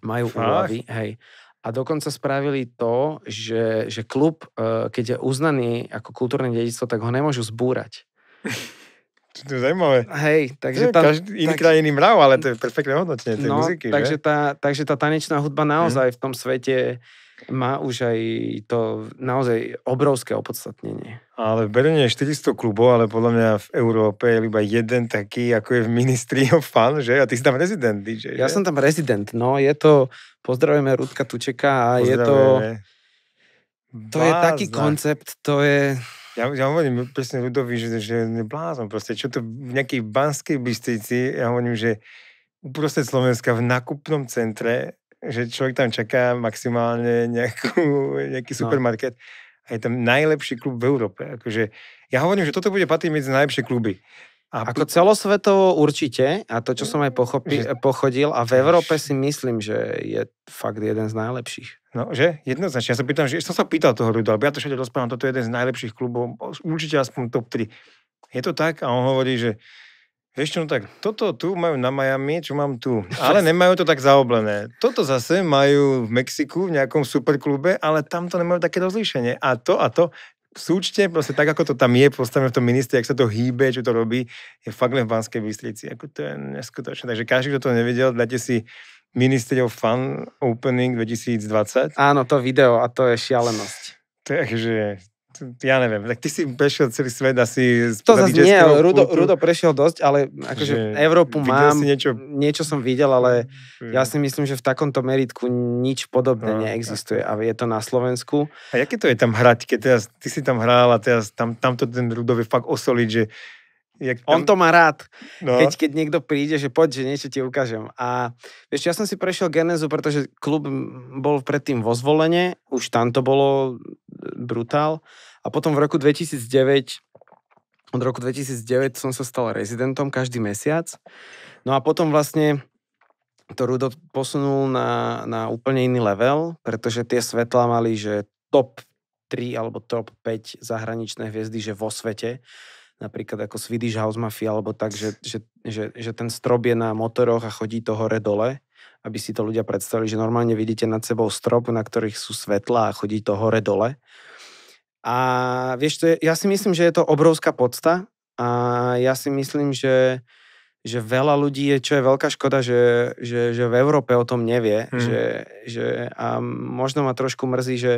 majú úlavy, hej. A dokonca spravili to, že, že klub, e, keď je uznaný ako kultúrne dedictvo, tak ho nemôžu zbúrať. To je zaujímavé. Hej, takže tá... Každý iný tak, kraj iný mrav, ale to je perfektné hodnotenie tej no, muziky, takže že? tá, takže tá tanečná hudba mhm. naozaj hmm. v tom svete má už aj to naozaj obrovské opodstatnenie.
Ale v Berlíne je 400 klubov, ale podľa mňa v Európe je iba jeden taký, ako je v Ministry of Fun, že? A ty si
tam rezident, DJ, Ja som tam rezident, no. Je to, pozdravujeme Rudka Tučeka a je to...
To je taký koncept, to je... Ja, ja hovorím presne ľudovi, že, že neblázom proste. Čo to v nejakej Banskej Bystrici, ja hovorím, že proste Slovenska v nakupnom centre, že človek tam čaká maximálne nejakú, nejaký no. supermarket. No a je tam najlepší klub v Európe. Akože, ja hovorím,
že toto bude patriť medzi najlepšie kluby. A Ako celosvetovo určite, a to, čo som aj pochopi, že... pochodil, a v Európe si myslím, že je fakt jeden z najlepších.
No, že? Jednoznačne. Ja sa pýtam, že som sa pýtal toho ľudu, ja to všade rozprávam, toto je jeden z najlepších klubov, určite aspoň top 3. Je to tak? A on hovorí, že Vieš čo, no tak toto tu majú na Miami, čo mám tu, ale nemajú to tak zaoblené. Toto zase majú v Mexiku v nejakom superklube, ale tam to nemajú také rozlíšenie. A to a to, súčte, proste tak, ako to tam je, postavené v tom ministri, ak sa to hýbe, čo to robí, je fakt len v Banskej Bystrici. Ako to je neskutočné. Takže každý, kto to nevedel, dajte si Ministry of Fun Opening 2020. Áno, to video a to je šialenosť. Takže ja neviem, tak ty si prešiel celý svet asi... To zase nie, ale Rudo, Rudo
prešiel dosť, ale akože že Európu mám, niečo... niečo som videl, ale ja si myslím, že v takomto meritku nič podobné no, neexistuje a je to na Slovensku. A aké to je tam hrať, keď teraz ty si tam hral a teraz tam, tamto ten Rudo vie fakt osoliť, že... Jak tam... On to má rád. No. Keď, keď niekto príde, že poď, že niečo ti ukážem. A vieš, ja som si prešiel Genezu, pretože klub bol predtým vo zvolenie, už tam to bolo brutál. A potom v roku 2009 od roku 2009 som sa stal rezidentom každý mesiac. No a potom vlastne to Rudo posunul na, na úplne iný level, pretože tie svetla mali, že top 3 alebo top 5 zahraničné hviezdy, že vo svete. Napríklad ako Swedish House Mafia, alebo tak, že, že, že, že ten strop je na motoroch a chodí to hore-dole aby si to ľudia predstavili, že normálne vidíte nad sebou strop, na ktorých sú svetla a chodí to hore-dole. A vieš, to je, ja si myslím, že je to obrovská podsta a ja si myslím, že, že veľa ľudí je, čo je veľká škoda, že, že, že v Európe o tom nevie. Hmm. Že, že, a možno ma trošku mrzí, že,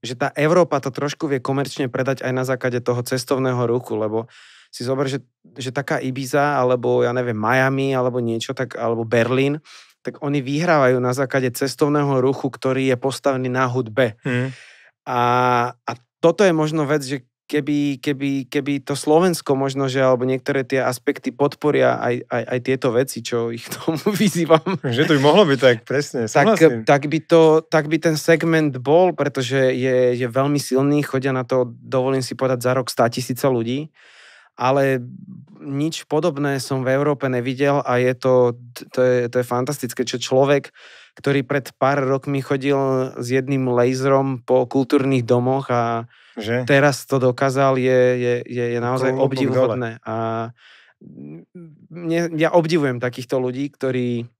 že tá Európa to trošku vie komerčne predať aj na základe toho cestovného ruchu, lebo si zober, že, že taká Ibiza, alebo ja neviem, Miami, alebo niečo, tak, alebo Berlín, tak oni vyhrávajú na základe cestovného ruchu, ktorý je postavený na hudbe. Mm. A, a toto je možno vec, že keby, keby, keby to Slovensko možno, že alebo niektoré tie aspekty podporia aj, aj, aj tieto veci, čo ich tomu vyzývam. Že to by mohlo byť tak, presne. Tak, tak, by to, tak by ten segment bol, pretože je, je veľmi silný, chodia na to, dovolím si povedať, za rok 100 tisíca ľudí ale nič podobné som v Európe nevidel a je to, to je, to je fantastické, čo človek, ktorý pred pár rokmi chodil s jedným laserom po kultúrnych domoch a že? teraz to dokázal, je, je, je, je naozaj Kolo, obdivuhodné. A mne, ja obdivujem takýchto ľudí, ktorí,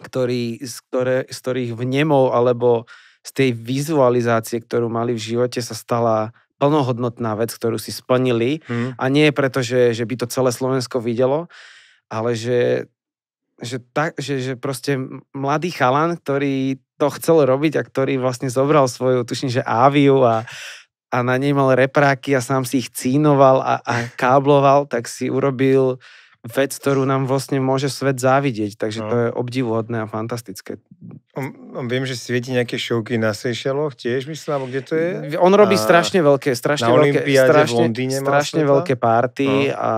ktorí z, ktoré, z ktorých vnemov alebo z tej vizualizácie, ktorú mali v živote, sa stala plnohodnotná vec, ktorú si splnili hmm. a nie preto, že, že by to celé Slovensko videlo, ale že, že, tak, že, že proste mladý chalan, ktorý to chcel robiť a ktorý vlastne zobral svoju, tuším, že Aviu a, a na nej mal repráky a sám si ich cínoval a, a kábloval, tak si urobil vec, ktorú nám vlastne môže svet závidieť, takže no. to je obdivuhodné a fantastické.
On, on viem, že svieti nejaké šovky na Seychelloch tiež, myslím, alebo kde to je? On robí a... strašne veľké, strašne veľké, strašne, strašne veľké
party no. a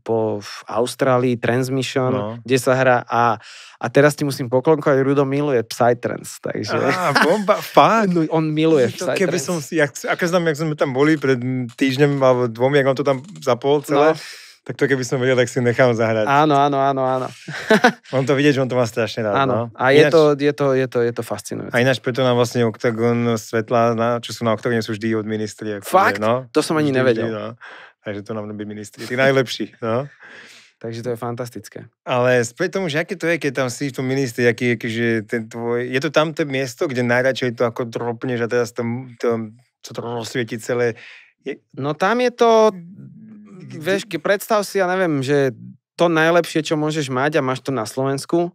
po v Austrálii Transmission, no. kde sa hrá a a teraz ti musím poklonkovať, Rudo miluje Psytrance, takže... Á, bomba, fakt?
On miluje Psytrance. Keby som si, ak, ako znam, jak sme tam boli pred týždňom alebo dvomi, ak on to tam zapol celé, no tak to keby som vedel, tak si nechám zahrať. Áno,
áno, áno, áno. on to vidieť, že on to má strašne rád. Áno, no? a je, ináč, to, je, to, je, to, je to fascinujúce.
A ináč preto nám vlastne oktagon svetla, na, čo sú na Octagone, sú vždy od ministri. Akože, Fakt? Je, no? To som ani vždy, nevedel. Vždy, no? Takže to nám robí ministri, tí najlepší. No? Takže to je fantastické. Ale späť tomu, že aké to je, keď tam si v tom ministri, aký, aký, že ten tvoj, je to tam to miesto, kde najradšej to ako dropneš
a teraz to, to, to, to rozsvieti celé. Je... No tam je to vieš, ke, predstav si, ja neviem, že to najlepšie, čo môžeš mať a máš to na Slovensku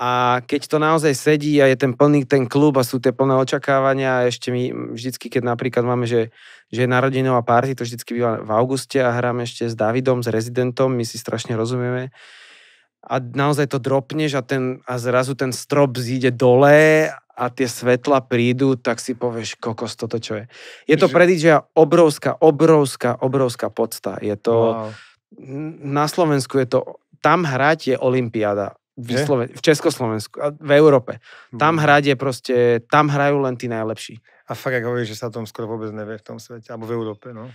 a keď to naozaj sedí a je ten plný ten klub a sú tie plné očakávania a ešte my vždycky, keď napríklad máme, že, že je narodinová party, to vždycky býva v auguste a hráme ešte s Davidom, s rezidentom, my si strašne rozumieme a naozaj to dropneš a, ten, a zrazu ten strop zíde dole a tie svetla prídu, tak si povieš, kokos, toto čo je. Je to pre DJ obrovská, obrovská, obrovská podsta. Je to, wow. na Slovensku je to, tam hrať je Olympiáda. V, Sloven- v Československu, v Európe. Tam hrať je proste, tam hrajú len tí najlepší. A fakt, ak hovoríš, že sa o tom skoro vôbec nevie v tom svete, alebo v Európe, no?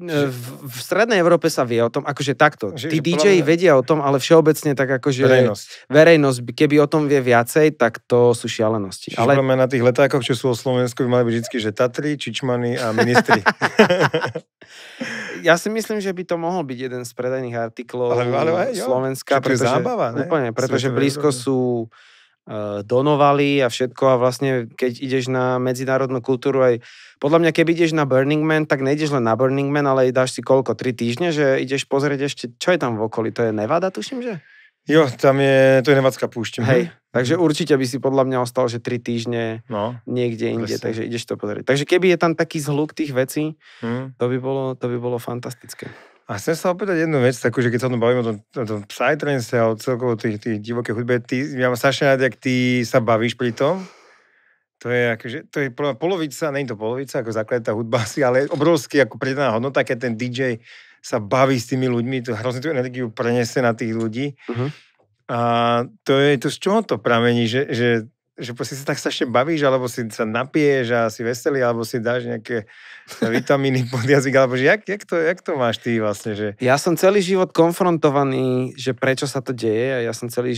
v, v strednej Európe sa vie o tom, akože takto. Že, Tí DJ vedia o tom, ale všeobecne tak akože verejnosť. verejnosť, keby o tom vie viacej, tak to sú šialenosti. Čiže ale... na tých letákoch, čo sú o
Slovensku, by mali byť vždy, že Tatry, Čičmany a ministri.
ja si myslím, že by to mohol byť jeden z predajných artiklov ale, ale, ale, Slovenska. Čo pretože, zábava, ne? Úplne, pretože blízko sú Eh, donovali a všetko a vlastne keď ideš na medzinárodnú kultúru aj, podľa mňa keby ideš na Burning Man, tak nejdeš len na Burning Man, ale dáš si koľko, tri týždne, že ideš pozrieť ešte, čo je tam v okolí, to je Nevada, tuším, že? Jo, tam je, to je Nevadská púšť. Mhm. Hej, takže určite by si podľa mňa ostal, že tri týždne no, niekde inde, presne. takže ideš to pozrieť. Takže keby je tam taký zhluk tých vecí, hmm. to, by bolo, to by bolo fantastické.
A chcem sa opýtať jednu vec, takú, že keď sa o tom bavíme o tom, tom psytrance a o celkovo tých, tých divokých hudbe, ty, ja mám strašne rád, ak ty sa bavíš pri tom. To je, akože, to je polovica, nie je to polovica, ako základná hudba asi, ale obrovský ako predaná hodnota, keď ten DJ sa baví s tými ľuďmi, to hrozne tú energiu prenese na tých ľudí. Uh-huh. A to je to, z čoho to pramení, že, že že proste sa tak strašne bavíš, alebo si sa napiješ a si veselý, alebo si dáš nejaké vitamíny pod jazyk, alebo že jak, jak, to, jak to máš ty vlastne? Že...
Ja som celý život konfrontovaný, že prečo sa to deje a ja som celý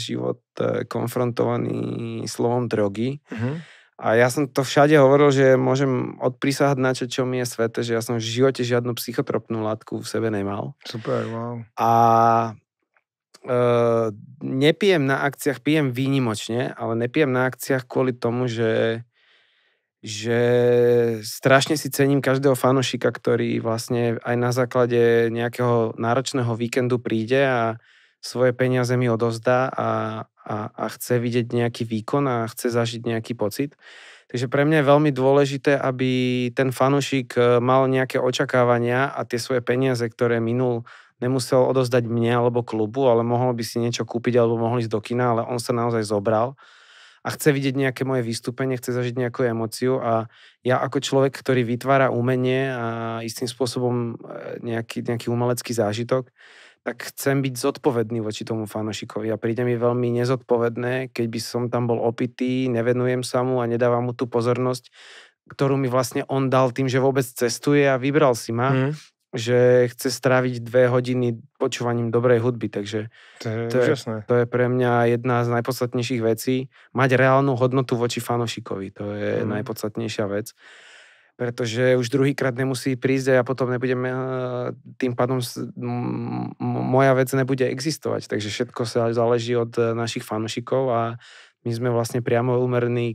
život e, konfrontovaný slovom drogy. Uh-huh. A ja som to všade hovoril, že môžem odprísahať na čo, čo mi je svete, že ja som v živote žiadnu psychotropnú látku v sebe nemal. Super, wow. A Uh, ehm, nepijem na akciách, pijem výnimočne, ale nepijem na akciách kvôli tomu, že, že strašne si cením každého fanošika, ktorý vlastne aj na základe nejakého náročného víkendu príde a svoje peniaze mi odozdá a, a, a chce vidieť nejaký výkon a chce zažiť nejaký pocit. Takže pre mňa je veľmi dôležité, aby ten fanošik e, mal nejaké očakávania a tie svoje peniaze, ktoré minul nemusel odozdať mne alebo klubu, ale mohol by si niečo kúpiť alebo mohol ísť do kina, ale on sa naozaj zobral a chce vidieť nejaké moje vystúpenie, chce zažiť nejakú emociu a ja ako človek, ktorý vytvára umenie a istým spôsobom e, nejaký, nejaký umelecký zážitok, tak chcem byť zodpovedný voči tomu fanošikovi a príde mi veľmi nezodpovedné, keď by som tam bol opitý, nevenujem sa mu a nedávam mu tú pozornosť, ktorú mi vlastne on dal tým, že vôbec cestuje a vybral si ma. Mm že chce stráviť dve hodiny počúvaním dobrej hudby, takže to je, to je, to je pre mňa jedna z najpodstatnejších vecí. Mať reálnu hodnotu voči fanošikovi, to je mm. najpodstatnejšia vec. Pretože už druhýkrát nemusí prísť a ja potom nebudem, eh, tým pádom moja vec nebude existovať. Takže všetko sa záleží od eh, našich fanošikov a my sme vlastne priamo umerní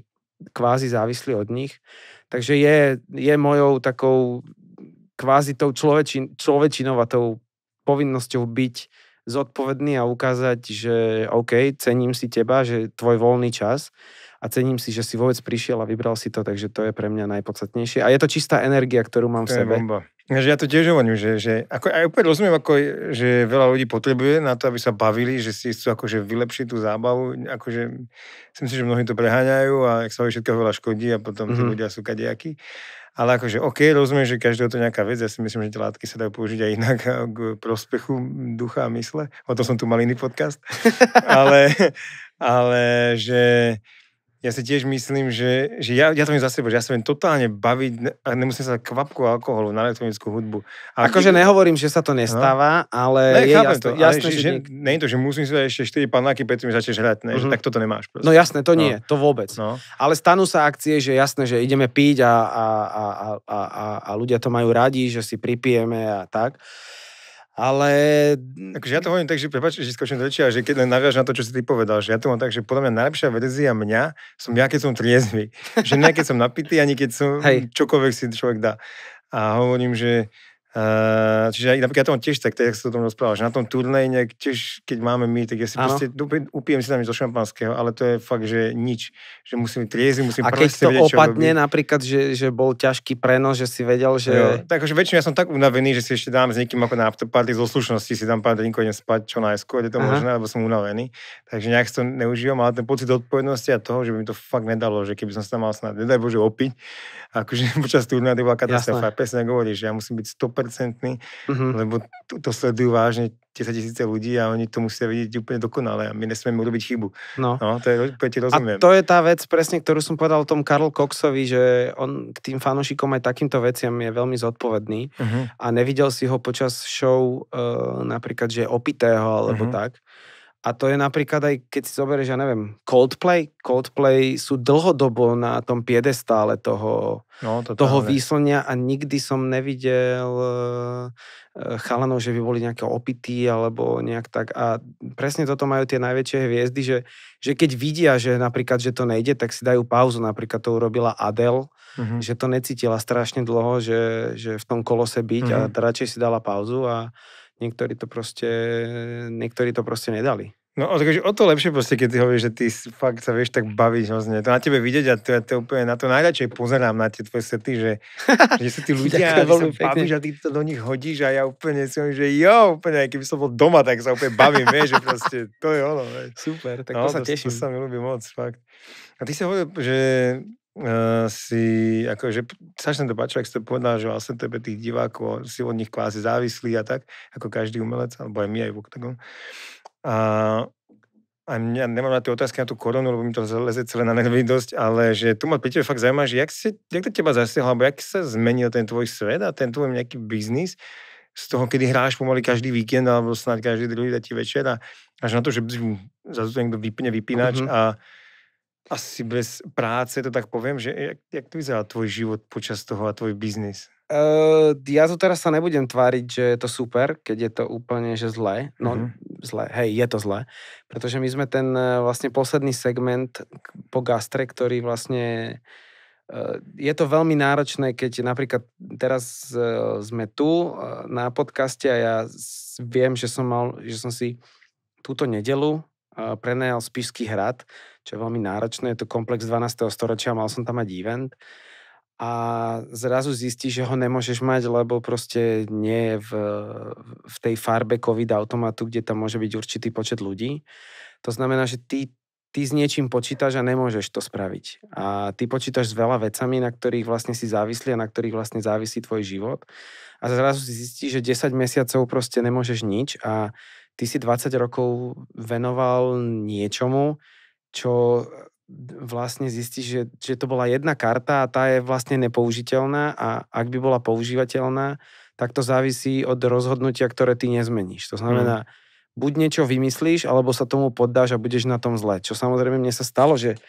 kvázi závislí od nich. Takže je, je mojou takou kvázi tou človečin, človečinou a tou povinnosťou byť zodpovedný a ukázať, že OK, cením si teba, že tvoj voľný čas a cením si, že si vôbec prišiel a vybral si to, takže to je pre mňa najpodstatnejšie. A je to čistá energia, ktorú mám to v sebe. bomba. Že ja to tiež hovorím, že, že
ako, aj úplne rozumiem, ako, že veľa ľudí potrebuje na to, aby sa bavili, že si chcú akože vylepšiť tú zábavu. Akože, myslím si, že mnohí to preháňajú a ak sa ho všetko veľa škodí a potom mm-hmm. tí mhm. ľudia sú kadejakí. Ale akože OK, rozumiem, že každého to nejaká vec. Ja si myslím, že tie látky sa dajú použiť aj inak k prospechu ducha a mysle. O tom som tu mal iný podcast. ale, ale že ja si tiež myslím, že, že ja, ja to mi za sebou, že ja sa viem totálne baviť a nemusím sa kvapku alkoholu na elektronickú hudbu. A akože ty... Akože- nehovorím,
že sa to nestáva, no. ale ne, je jasné, to, jasné, ale že, že
Nie je to, že musím si ešte 4 panáky predtým začneš hrať, ne? mm že mhm. tak toto nemáš. Proste. No jasné, to no. nie, no.
to vôbec. No. Ale stanú sa akcie, že jasné, že ideme piť a, a, a, a, a, a ľudia to majú radi, že si pripijeme a tak. Ale... Takže ja to hovorím tak, že prepáč, že skočím do rečia, že keď len naviaž na to, čo
si ty povedal, že ja to mám tak, že podľa mňa najlepšia verzia mňa som ja, keď som triezvy. Že ne, keď som napitý, ani keď som Hej. čokoľvek si človek dá. A hovorím, že Uh, čiže napríklad ja tom tiež tak, tak sa o tom rozprával, že na tom nejak tiež, keď máme my, tak ja si ano. proste upijem si tam zo šampanského, ale to je fakt, že nič, že musím triezy, musím A keď to vedieť, opadne,
napríklad, že, že bol ťažký prenos, že si vedel, že... Jo, takže akože väčšinou ja som tak unavený, že si ešte dám
s niekým ako na party zo slušnosti si dám pár drinkov, idem spať čo najskôr, je to Aha. možné, lebo som unavený, takže nejak to neužívam, ale ten pocit odpovednosti a toho, že by mi to fakt nedalo, že keby som sa tam mal snad, nedaj Bože, opiť, akože počas turnaja to bola katastrofa, presne hovoríš, že ja musím byť 100 uh-huh. lebo to, to sledujú vážne 10 tisíce ľudí a oni to musia vidieť úplne dokonale a my nesmieme urobiť chybu. No. no to je, ti rozumiem. A to je
tá vec presne, ktorú som povedal o tom Karl Coxovi, že on k tým fanúšikom aj takýmto veciam je veľmi zodpovedný uh-huh. a nevidel si ho počas show uh, napríklad, že opitého alebo uh-huh. tak. A to je napríklad aj, keď si zoberieš, ja neviem, Coldplay. Coldplay sú dlhodobo na tom piedestále toho, no, to toho výslenia a nikdy som nevidel e, e, chalanov, že by boli nejaké opity alebo nejak tak. A presne toto majú tie najväčšie hviezdy, že, že keď vidia, že napríklad, že to nejde, tak si dajú pauzu. Napríklad to urobila Adele, mm-hmm. že to necítila strašne dlho, že, že v tom kolose byť mm-hmm. a mhm. teda radšej si dala pauzu a niektorí to proste, niektorí to proste nedali.
No takže o to lepšie proste, keď ty hovoríš, že ty fakt sa vieš tak baviť hrozne. To na tebe vidieť a to, ja to úplne na to najradšej pozerám na tie tvoje sety, že, že sa tí ľudia a ty sa bavíš a ty to do nich hodíš a ja úplne si hovorím, že jo, úplne, aj keby som bol doma, tak sa úplne bavím, vieš, že proste to je ono. Vieš. Super, tak no, to sa to, teším. To sa mi ľúbi moc, fakt. A ty sa hovoril, že uh, si, akože, strašne to páčilo, ak si to povedal, že vlastne to je tých divákov, si od nich kvázi závislí a tak, ako každý umelec, alebo aj my aj v Octagon. A, a mňa, nemám na tie otázky na tú koronu, lebo mi to leze celé na nervy dosť, ale že tu ma pri fakt zaujíma, že jak, si, jak to teba zasiahlo, alebo jak sa zmenil ten tvoj svet a ten tvoj nejaký biznis, z toho, kedy hráš pomaly každý víkend alebo snáď každý druhý tretí večer a až na to, že zase to niekto vypne vypínač uh-huh. a asi bez práce, to tak poviem, že jak, jak to vyzerá tvoj život počas toho a tvoj biznis?
Uh, ja to teraz sa nebudem tváriť, že je to super, keď je to úplne, že zlé. No, mm-hmm. zlé, hej, je to zlé. Pretože my sme ten e, vlastne posledný segment po gastre, ktorý vlastne e, je to veľmi náročné, keď napríklad teraz e, sme tu na podcaste a ja viem, že som mal, že som si túto nedelu prenajal Spišský hrad, čo je veľmi náročné. Je to komplex 12. storočia, mal som tam mať event a zrazu zistíš, že ho nemôžeš mať, lebo proste nie je v, v tej farbe COVID automatu, kde tam môže byť určitý počet ľudí. To znamená, že ty, ty s niečím počítaš a nemôžeš to spraviť. A ty počítaš s veľa vecami, na ktorých vlastne si závislí a na ktorých vlastne závisí tvoj život. A zrazu si zistíš, že 10 mesiacov proste nemôžeš nič a ty si 20 rokov venoval niečomu, čo vlastne zistí, že, že to bola jedna karta a tá je vlastne nepoužiteľná a ak by bola používateľná, tak to závisí od rozhodnutia, ktoré ty nezmeníš. To znamená, mm. buď niečo vymyslíš, alebo sa tomu poddáš a budeš na tom zle. Čo samozrejme mne sa stalo, že,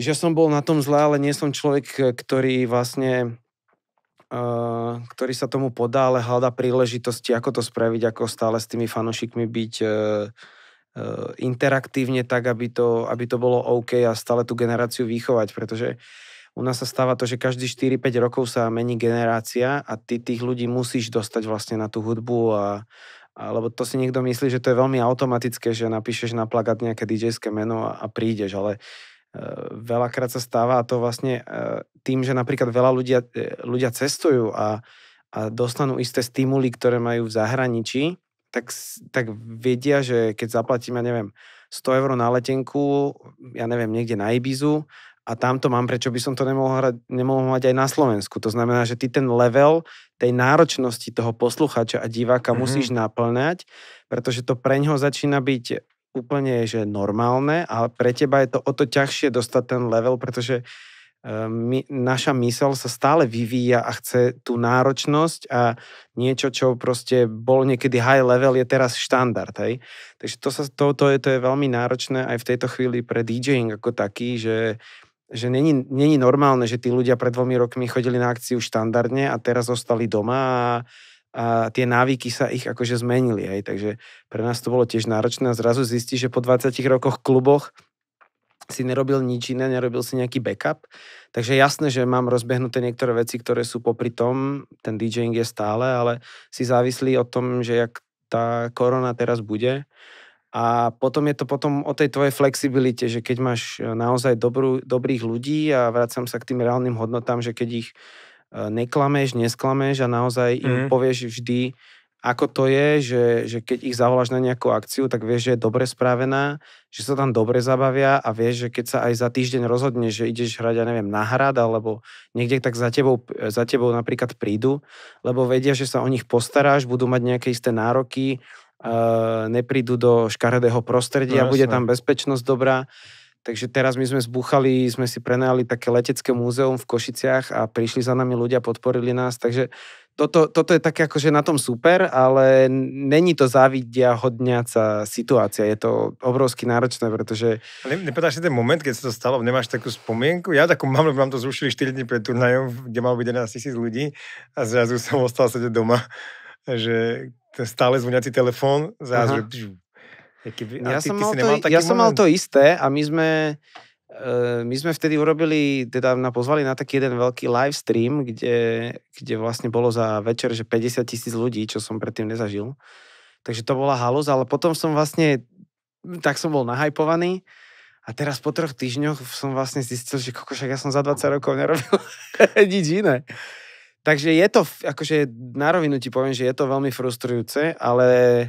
že som bol na tom zle, ale nie som človek, ktorý vlastne e, ktorý sa tomu podá, ale hľada príležitosti, ako to spraviť, ako stále s tými fanošikmi byť uh, Eh, interaktívne tak, aby to, aby to bolo OK a stále tú generáciu vychovať, pretože u nás sa stáva to, že každý 4-5 rokov sa mení generácia a ty tých ľudí musíš dostať vlastne na tú hudbu a, alebo to si niekto myslí, že to je veľmi automatické, že napíšeš na plagát nejaké dj meno a, a prídeš, ale eh, veľakrát sa stáva a to vlastne eh, tým, že napríklad veľa ľudia, ľudia cestujú a, a dostanú isté stimuly, ktoré majú v zahraničí, tak, tak vedia, že keď zaplatím, ja neviem, 100 eur na letenku, ja neviem, niekde na Ibizu a tam to mám, prečo by som to nemohol, hrať, nemohol mať aj na Slovensku. To znamená, že ty ten level tej náročnosti toho posluchača a diváka mm-hmm. musíš naplňať, pretože to pre ňoho začína byť úplne že normálne, ale pre teba je to o to ťažšie dostať ten level, pretože Ehm, my, naša mysel sa stále vyvíja a chce tú náročnosť a niečo, čo proste bol niekedy high level, je teraz štandard. Hej? Takže to, sa, to, to, je, to je veľmi náročné aj v tejto chvíli pre DJing ako taký, že že není, není normálne, že tí ľudia pred dvomi rokmi chodili na akciu štandardne a teraz zostali doma a, a tie návyky sa ich akože zmenili. Hej. Takže pre nás to bolo tiež náročné a zrazu zistí, že po 20 rokoch kluboch si nerobil nič iné, nerobil si nejaký backup. Takže jasné, že mám rozbehnuté niektoré veci, ktoré sú popri tom, ten DJing je stále, ale si závislí o tom, že jak tá korona teraz bude. A potom je to potom o tej tvojej flexibilite, že keď máš e, naozaj dobrú, dobrých ľudí a vracam sa k tým reálnym hodnotám, že keď ich e, neklameš, nesklameš a naozaj im mm. povieš vždy, ako to je, že, že keď ich zavoláš na nejakú akciu, tak vieš, že je dobre spravená, že sa tam dobre zabavia a vieš, že keď sa aj za týždeň rozhodne, že ideš hrať, ja neviem, na hrad alebo niekde, tak za tebou, za tebou napríklad prídu, lebo vedia, že sa o nich postaráš, budú mať nejaké isté nároky, neprídu do škaredého prostredia, no, bude tam bezpečnosť dobrá. Takže teraz my sme zbúchali, sme si prenajali také letecké múzeum v Košiciach a prišli za nami ľudia, podporili nás, takže toto, toto je také akože na tom super, ale není to závidia hodňaca situácia. Je to obrovsky náročné, pretože...
Ne, nepadáš si ten moment, keď sa to stalo, nemáš takú spomienku? Ja takú mám, lebo nám to zrušili 4 dní pred turnajom, kde malo byť 11 tisíc ľudí a zrazu som ostal sedieť doma. Že stále zvoniaci telefón, zrazu, že Keby, ja ty, som, ty mal, to, ja som mal
to isté a my sme, uh, my sme vtedy urobili, teda na, pozvali na taký jeden veľký live stream, kde, kde vlastne bolo za večer, že 50 tisíc ľudí, čo som predtým nezažil. Takže to bola halus, ale potom som vlastne, tak som bol nahajpovaný. A teraz po troch týždňoch som vlastne zistil, že kokošak, ja som za 20 rokov nerobil nič iné. Takže je to, akože na rovinu ti poviem, že je to veľmi frustrujúce, ale e,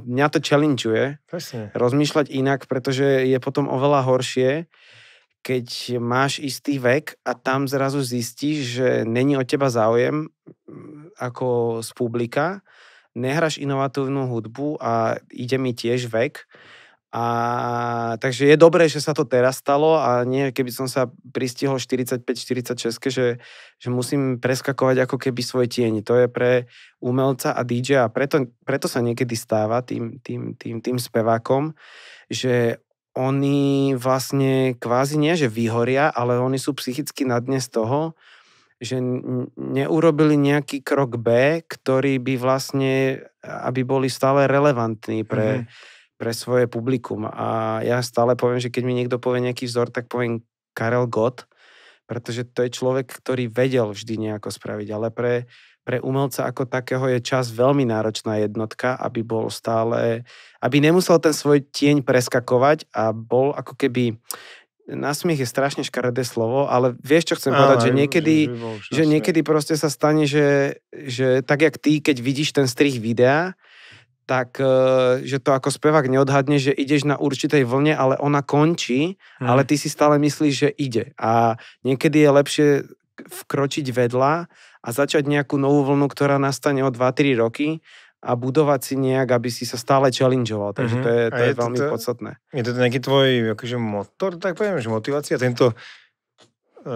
mňa to challengeuje. Presne. Rozmýšľať inak, pretože je potom oveľa horšie, keď máš istý vek a tam zrazu zistíš, že není od teba záujem mm, ako z publika, nehráš inovatívnu hudbu a ide mi tiež vek, a, takže je dobré, že sa to teraz stalo a nie, keby som sa pristihol 45-46, že, že musím preskakovať ako keby svoje tieni. To je pre umelca a DJ a preto, preto sa niekedy stáva tým, tým, tým, tým spevákom, že oni vlastne kvázi nie, že vyhoria, ale oni sú psychicky na dne z toho, že neurobili nejaký krok B, ktorý by vlastne, aby boli stále relevantní pre... Mm-hmm pre svoje publikum. A ja stále poviem, že keď mi niekto povie nejaký vzor, tak poviem Karel Gott, pretože to je človek, ktorý vedel vždy nejako spraviť, ale pre, pre umelca ako takého je čas veľmi náročná jednotka, aby bol stále, aby nemusel ten svoj tieň preskakovať a bol ako keby násmiech je strašne škaredé slovo, ale vieš, čo chcem Áno, povedať, že niekedy, že, že niekedy proste sa stane, že, že tak, jak ty, keď vidíš ten strih videa, tak e, že to ako spevák neodhadne, že ideš na určitej vlne, ale ona končí, hmm. ale ty si stále myslíš, že ide. A niekedy je lepšie vkročiť vedľa a začať nejakú novú vlnu, ktorá nastane o 2-3 roky a budovať si nejak, aby si sa stále challengeoval. Takže mm-hmm. to je, to je, je veľmi to, podstatné.
Je to nejaký tvoj akože, motor, tak poviem, že motivácia, tento Uh,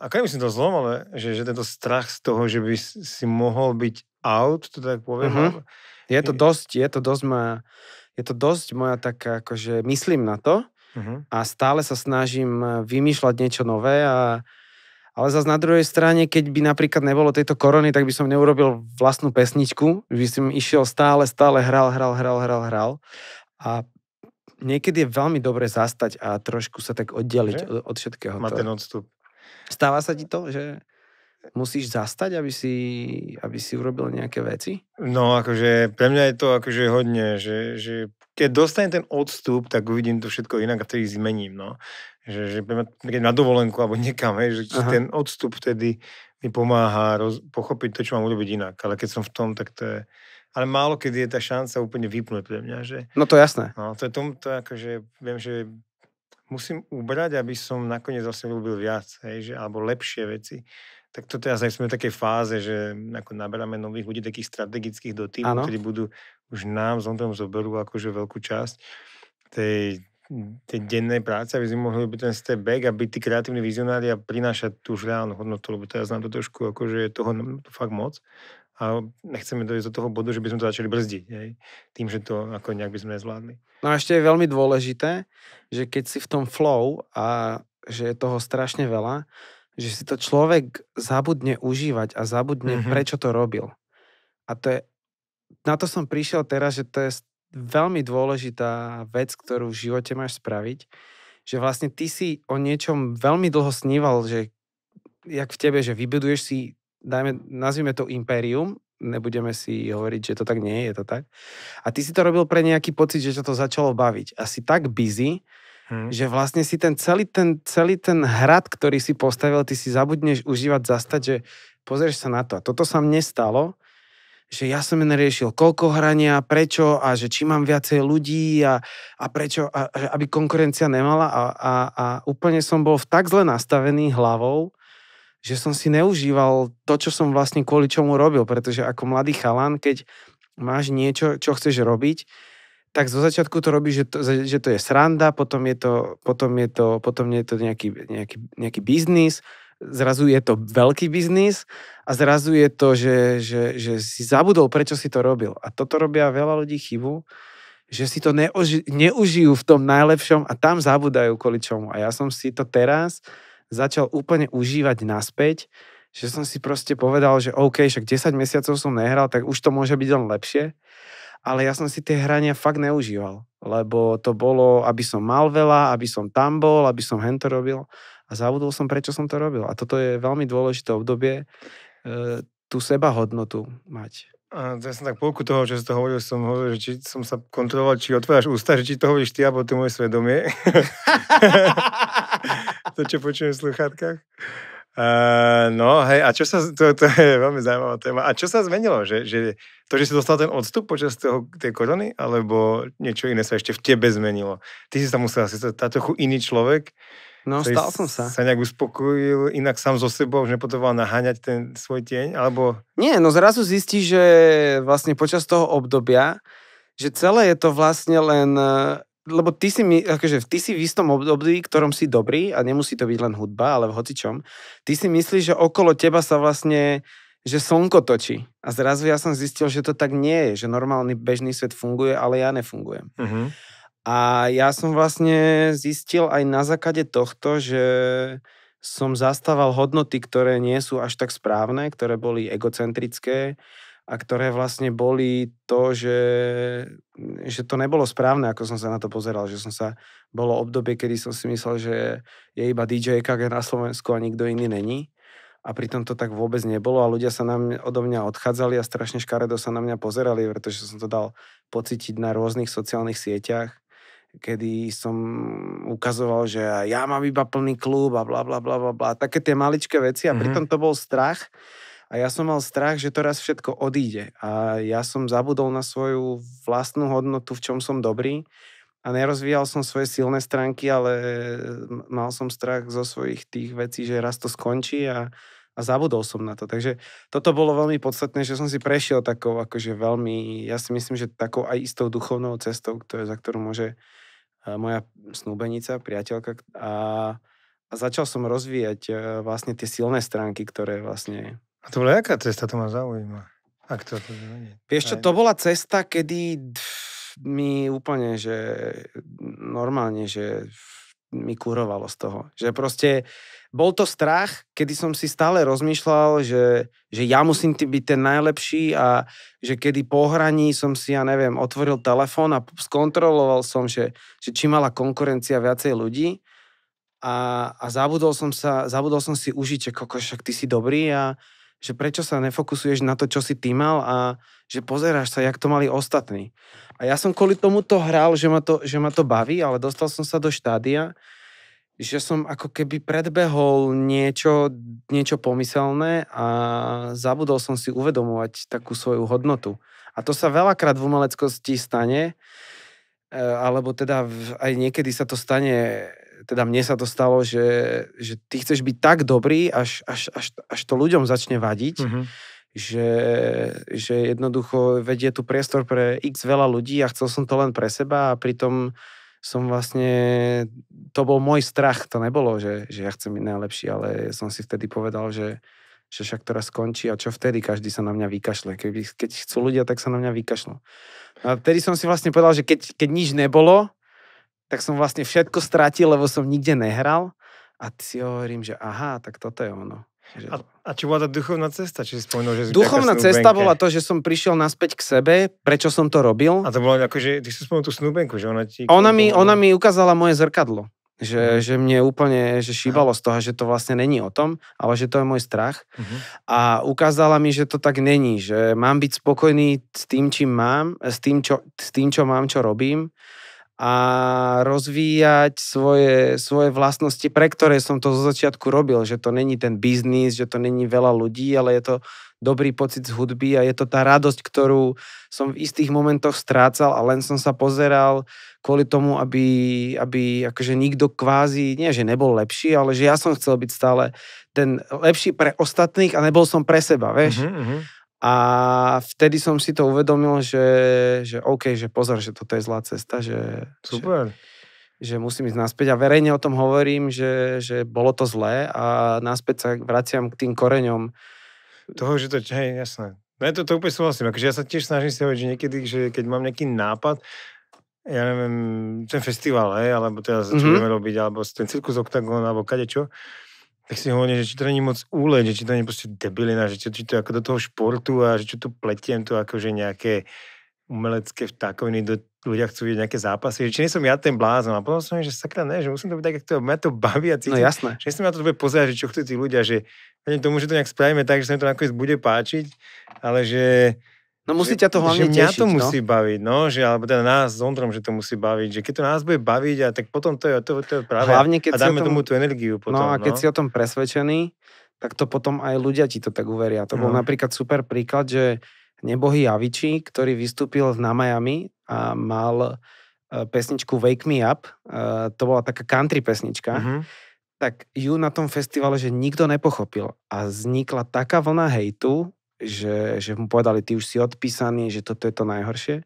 eh, ako nemyslím to zlom, ale že, že tento strach z toho, že by si mohol byť out, to
tak poviem. Uh-huh. Je to dosť, je to dosť moja, je to dosť moja taká, akože myslím na to uh-huh. a stále sa snažím eh, vymýšľať niečo nové a ale zase na druhej strane, keď by napríklad nebolo tejto korony, tak by som neurobil vlastnú pesničku, by som išiel stále, stále hral, hral, hral, hral, hral. A niekedy je veľmi dobre zastať a trošku sa tak oddeliť od, od všetkého. Má ten odstup. Stáva sa ti to, že musíš zastať, aby si, aby si urobil nejaké veci?
No, akože pre mňa je to akože hodne, že, že keď dostanem ten odstup, tak uvidím to všetko inak a vtedy zmením, no. Že, že keď na dovolenku alebo niekam, hej, že Aha. ten odstup vtedy mi pomáha roz, pochopiť to, čo mám urobiť inak. Ale keď som v tom, tak to je... Ale málo kedy je tá šanca úplne vypnúť pre mňa, že...
No to jasné. No,
to je tom, to akože, viem, že musím ubrať, aby som nakoniec zase robil viac, hej, že, alebo lepšie veci. Tak to teraz sme v takej fáze, že ako naberáme nových ľudí, takých strategických do týmu, ano. ktorí budú už nám s Ondrom zoberú akože veľkú časť tej, tej dennej práce, aby sme mohli byť ten step back a byť tí kreatívni vizionári a prinášať tú už reálnu hodnotu, lebo teraz nám to trošku akože je toho no, fakt moc a nechceme dojsť do toho bodu, že by sme to začali brzdiť, hej? tým, že to ako nejak by sme nezvládli.
No a ešte je veľmi dôležité, že keď si v tom flow a že je toho strašne veľa, že si to človek zabudne užívať a zabudne, mm-hmm. prečo to robil. A to je, na to som prišiel teraz, že to je veľmi dôležitá vec, ktorú v živote máš spraviť, že vlastne ty si o niečom veľmi dlho sníval, že jak v tebe, že vybuduješ si dajme, nazvime to impérium, nebudeme si hovoriť, že to tak nie je, je to tak. A ty si to robil pre nejaký pocit, že ťa to začalo baviť. A si tak busy, hmm. že vlastne si ten celý, ten celý ten hrad, ktorý si postavil, ty si zabudneš užívať, zastať, že pozrieš sa na to. A toto sa mne stalo, že ja som neriešil, riešil, koľko hrania, prečo a že či mám viacej ľudí a, a prečo, a, aby konkurencia nemala a, a, a úplne som bol v tak zle nastavený hlavou, že som si neužíval to, čo som vlastne kvôli čomu robil, pretože ako mladý chalan, keď máš niečo, čo chceš robiť, tak zo začiatku to robíš, že to, že to je sranda, potom je to, potom je to, potom je to nejaký, nejaký, nejaký biznis, zrazu je to veľký biznis a zrazu je to, že, že, že si zabudol, prečo si to robil. A toto robia veľa ľudí chybu, že si to neuži- neužijú v tom najlepšom a tam zabudajú kvôli čomu. A ja som si to teraz, začal úplne užívať naspäť, že som si proste povedal, že OK, však 10 mesiacov som nehral, tak už to môže byť len lepšie. Ale ja som si tie hrania fakt neužíval, lebo to bolo, aby som mal veľa, aby som tam bol, aby som hento robil a zabudol som, prečo som to robil. A toto je veľmi dôležité obdobie, eh, tú seba hodnotu mať
ja som tak polku toho, čo si to hovoril, som hovoril, že či som sa kontroloval, či otváraš ústa, že či to hovoríš ty, alebo to moje svedomie. to, čo počujem v sluchátkach. Uh, no, hej, a čo sa, to, to je veľmi zaujímavá téma. A čo sa zmenilo? Že, že to, že si dostal ten odstup počas toho, tej korony, alebo niečo iné sa ešte v tebe zmenilo? Ty si sa musel asi stať trochu iný človek, No, Tej stal som sa. Sa nejak uspokojil, inak sám
so sebou, už nepotreboval naháňať ten svoj tieň, alebo... Nie, no zrazu zistí, že vlastne počas toho obdobia, že celé je to vlastne len... E, lebo ty si, akože, ty si v istom období, ktorom si dobrý, a nemusí to byť len hudba, ale v hocičom, ty si myslíš, že okolo teba sa vlastne že slnko točí. A zrazu ja som zistil, že to tak nie je, že normálny bežný svet funguje, ale ja nefungujem. Mhm. Uh-huh. A ja som vlastne zistil aj na základe tohto, že som zastával hodnoty, ktoré nie sú až tak správne, ktoré boli egocentrické a ktoré vlastne boli to, že, že to nebolo správne, ako som sa na to pozeral, že som sa, bolo obdobie, kedy som si myslel, že je iba DJ KG na Slovensku a nikto iný není a pritom to tak vôbec nebolo a ľudia sa na mňa, odo mňa odchádzali a strašne škaredo sa na mňa pozerali, pretože som to dal pocítiť na rôznych sociálnych sieťach kedy som ukazoval, že ja mám iba plný klub a bla bla bla bla bla. Také tie maličké veci a mm-hmm. pritom to bol strach. A ja som mal strach, že to raz všetko odíde. A ja som zabudol na svoju vlastnú hodnotu, v čom som dobrý. A nerozvíjal som svoje silné stránky, ale mal som strach zo svojich tých vecí, že raz to skončí a, a zabudol som na to. Takže toto bolo veľmi podstatné, že som si prešiel takou akože veľmi, ja si myslím, že takou aj istou duchovnou cestou, ktoré, za ktorú môže moja snúbenica, priateľka a, a začal som rozvíjať e, vlastne tie silné stránky, ktoré vlastne...
A to bola jaká cesta, to ma zaujíma. Ak to, to
Vieš čo, to bola cesta, kedy mi úplne, že normálne, že mi kurovalo z toho. Že proste uh, bol to strach, kedy som si stále rozmýšľal, že, že ja musím byť ten najlepší a že kedy po hraní som si, ja neviem, otvoril telefón a skontroloval som, že, že či mala konkurencia viacej ľudí a, a zabudol, som sa, zabudol som si užiť, že koko, však ty si dobrý a že prečo sa nefokusuješ na to, čo si ty mal a že pozeráš sa, jak to mali ostatní. A ja som kvôli tomu to hral, že ma to, že ma to baví, ale dostal som sa do štádia, že som ako keby predbehol niečo, niečo pomyselné a zabudol som si uvedomovať takú svoju hodnotu. A to sa veľakrát v umeleckosti stane, e, alebo teda aj niekedy sa to stane, teda mne sa to stalo, že, že ty chceš byť tak dobrý, až, až, až, až to ľuďom začne vadiť, mm-hmm. že, že jednoducho vedie tu priestor pre x veľa ľudí a chcel som to len pre seba a pritom som vlastne, to bol môj strach, to nebolo, že, že ja chcem byť najlepší, ale som si vtedy povedal, že, že však teraz skončí a čo vtedy, každý sa na mňa vykašle. Keby, keď chcú ľudia, tak sa na mňa vykašlo. A vtedy som si vlastne povedal, že keď, keď nič nebolo, tak som vlastne všetko stratil, lebo som nikde nehral a si hovorím, že aha, tak toto je ono. A, a čo bola tá duchovná cesta? Či si spomenul, že duchovná cesta bola to, že som prišiel naspäť k sebe, prečo som to robil. A to bolo ako, že ty si spomenul tú snúbenku, že ona ti... Ona mi, ona mi ukázala moje zrkadlo. Že, uh-huh. že mne úplne že šíbalo z toho, že to vlastne není o tom, ale že to je môj strach. Uh-huh. A ukázala mi, že to tak není, že mám byť spokojný s tým, čím mám, s tým, čo, s tým, čo mám, čo robím a rozvíjať svoje, svoje vlastnosti, pre ktoré som to zo začiatku robil, že to není ten biznis, že to není veľa ľudí, ale je to dobrý pocit z hudby a je to tá radosť, ktorú som v istých momentoch strácal a len som sa pozeral kvôli tomu, aby, aby akože nikto kvázi, nie že nebol lepší, ale že ja som chcel byť stále ten lepší pre ostatných a nebol som pre seba, vieš. Uh-huh, uh-huh. A vtedy som si to uvedomil, že, že OK, že pozor, že toto je zlá cesta, že, Super. že, že musím ísť naspäť. A verejne o tom hovorím, že, že bolo to zlé a naspäť sa vraciam k tým koreňom.
Toho, že to, hej, jasné. No ja to,
to úplne súhlasím. Akože ja sa tiež
snažím si hovoriť, že niekedy, že keď mám nejaký nápad, ja neviem, ten festival, hej, alebo teraz mm-hmm. budeme robiť, alebo ten cirkus Octagon, alebo kadečo, čo, tak si hovorím, že či to není moc úle, že či to není proste debilina, že či, to ako do toho športu a že či tu pletiem to akože nejaké umelecké vtákoviny, do, ľudia chcú vidieť nejaké zápasy, že či nie som ja ten blázon. A potom som že sakra ne, že musím to byť tak, ako to, mňa to baví a cítim, no, jasné. že som ja to bude pozerať, že čo chcú tí ľudia, že tomu, že to nejak spravíme tak, že sa mi to nakoniec bude páčiť, ale že
No musí ťa to hlavne že mňa tešiť, to no. musí no?
baviť, no, že, alebo teda nás s Ondrom, že to musí baviť, že keď to nás bude baviť, a tak potom to je, to, to je práve, hlavne, keď a dáme tom, tomu tú energiu potom. No a keď no. si o
tom presvedčený, tak to potom aj ľudia ti to tak uveria. To bol no. napríklad super príklad, že nebohý javičí, ktorý vystúpil na Miami a mal e, pesničku Wake Me Up, e, to bola taká country pesnička, mm-hmm. tak ju na tom festivale, že nikto nepochopil. A vznikla taká vlna hejtu, že, že mu povedali, ty už si odpísaný, že toto je to najhoršie.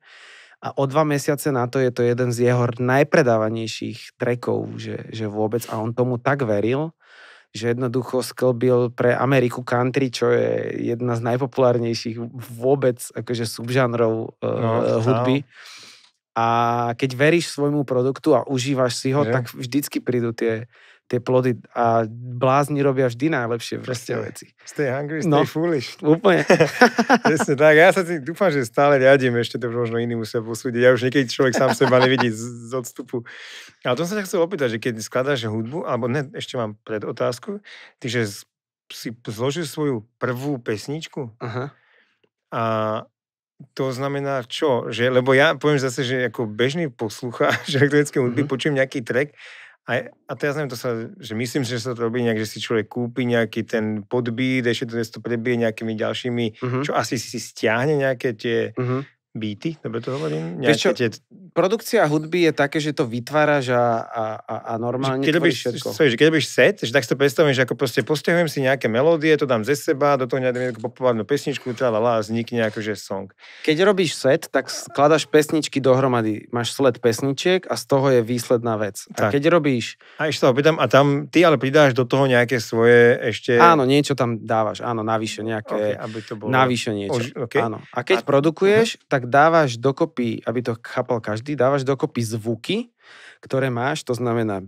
A o dva mesiace na to je to jeden z jeho najpredávanejších trekov, že, že vôbec. A on tomu tak veril, že jednoducho sklbil pre Ameriku country, čo je jedna z najpopulárnejších vôbec akože subžanrov e, no, uh, hudby. A keď veríš svojmu produktu a užívaš si ho, je. tak vždycky prídu tie, tie plody a blázni robia vždy najlepšie proste veci.
Stay hungry, stay no, foolish.
Úplne. Presne tak. Ja sa si dúfam, že
stále riadím, ešte to možno iný musia posúdiť. Ja už niekedy človek sám seba nevidí z, z odstupu. Ale to som sa chcel opýtať, že keď skladáš hudbu, alebo ne, ešte mám pred otázku, ty, že si zložil svoju prvú pesničku Aha. a to znamená čo? Že, lebo ja poviem zase, že ako bežný poslucháč elektronické hudby mm-hmm. počujem nejaký track a, a teraz neviem, to sa, že myslím, že sa to robí nejak, že si človek kúpi nejaký ten podbít, ešte to, to prebije nejakými ďalšími, uh-huh. čo asi si stiahne nejaké tie
uh-huh Beaty, dobre to hovorím? Vieš čo, tie... produkcia hudby je také, že to vytváraš a, a, a, normálne keď robíš, všetko. Sorry,
keď robíš set, že tak si to predstavím, že ako proste postiahujem si nejaké melódie, to dám ze seba, do toho nejakú populárnu pesničku, tá la, vznikne akože song. Keď
robíš set, tak skladaš pesničky dohromady. Máš sled pesničiek a z toho je výsledná vec. Tak. A keď robíš... A ešte to opýtam, a tam ty ale pridáš do toho nejaké svoje ešte... Áno, niečo tam dávaš, áno, navyše nejaké... Okay, aby to bolo... Navyše niečo, okay. áno. A keď a... produkuješ, tak tak dávaš dokopy, aby to chápal každý, dávaš dokopy zvuky, ktoré máš, to znamená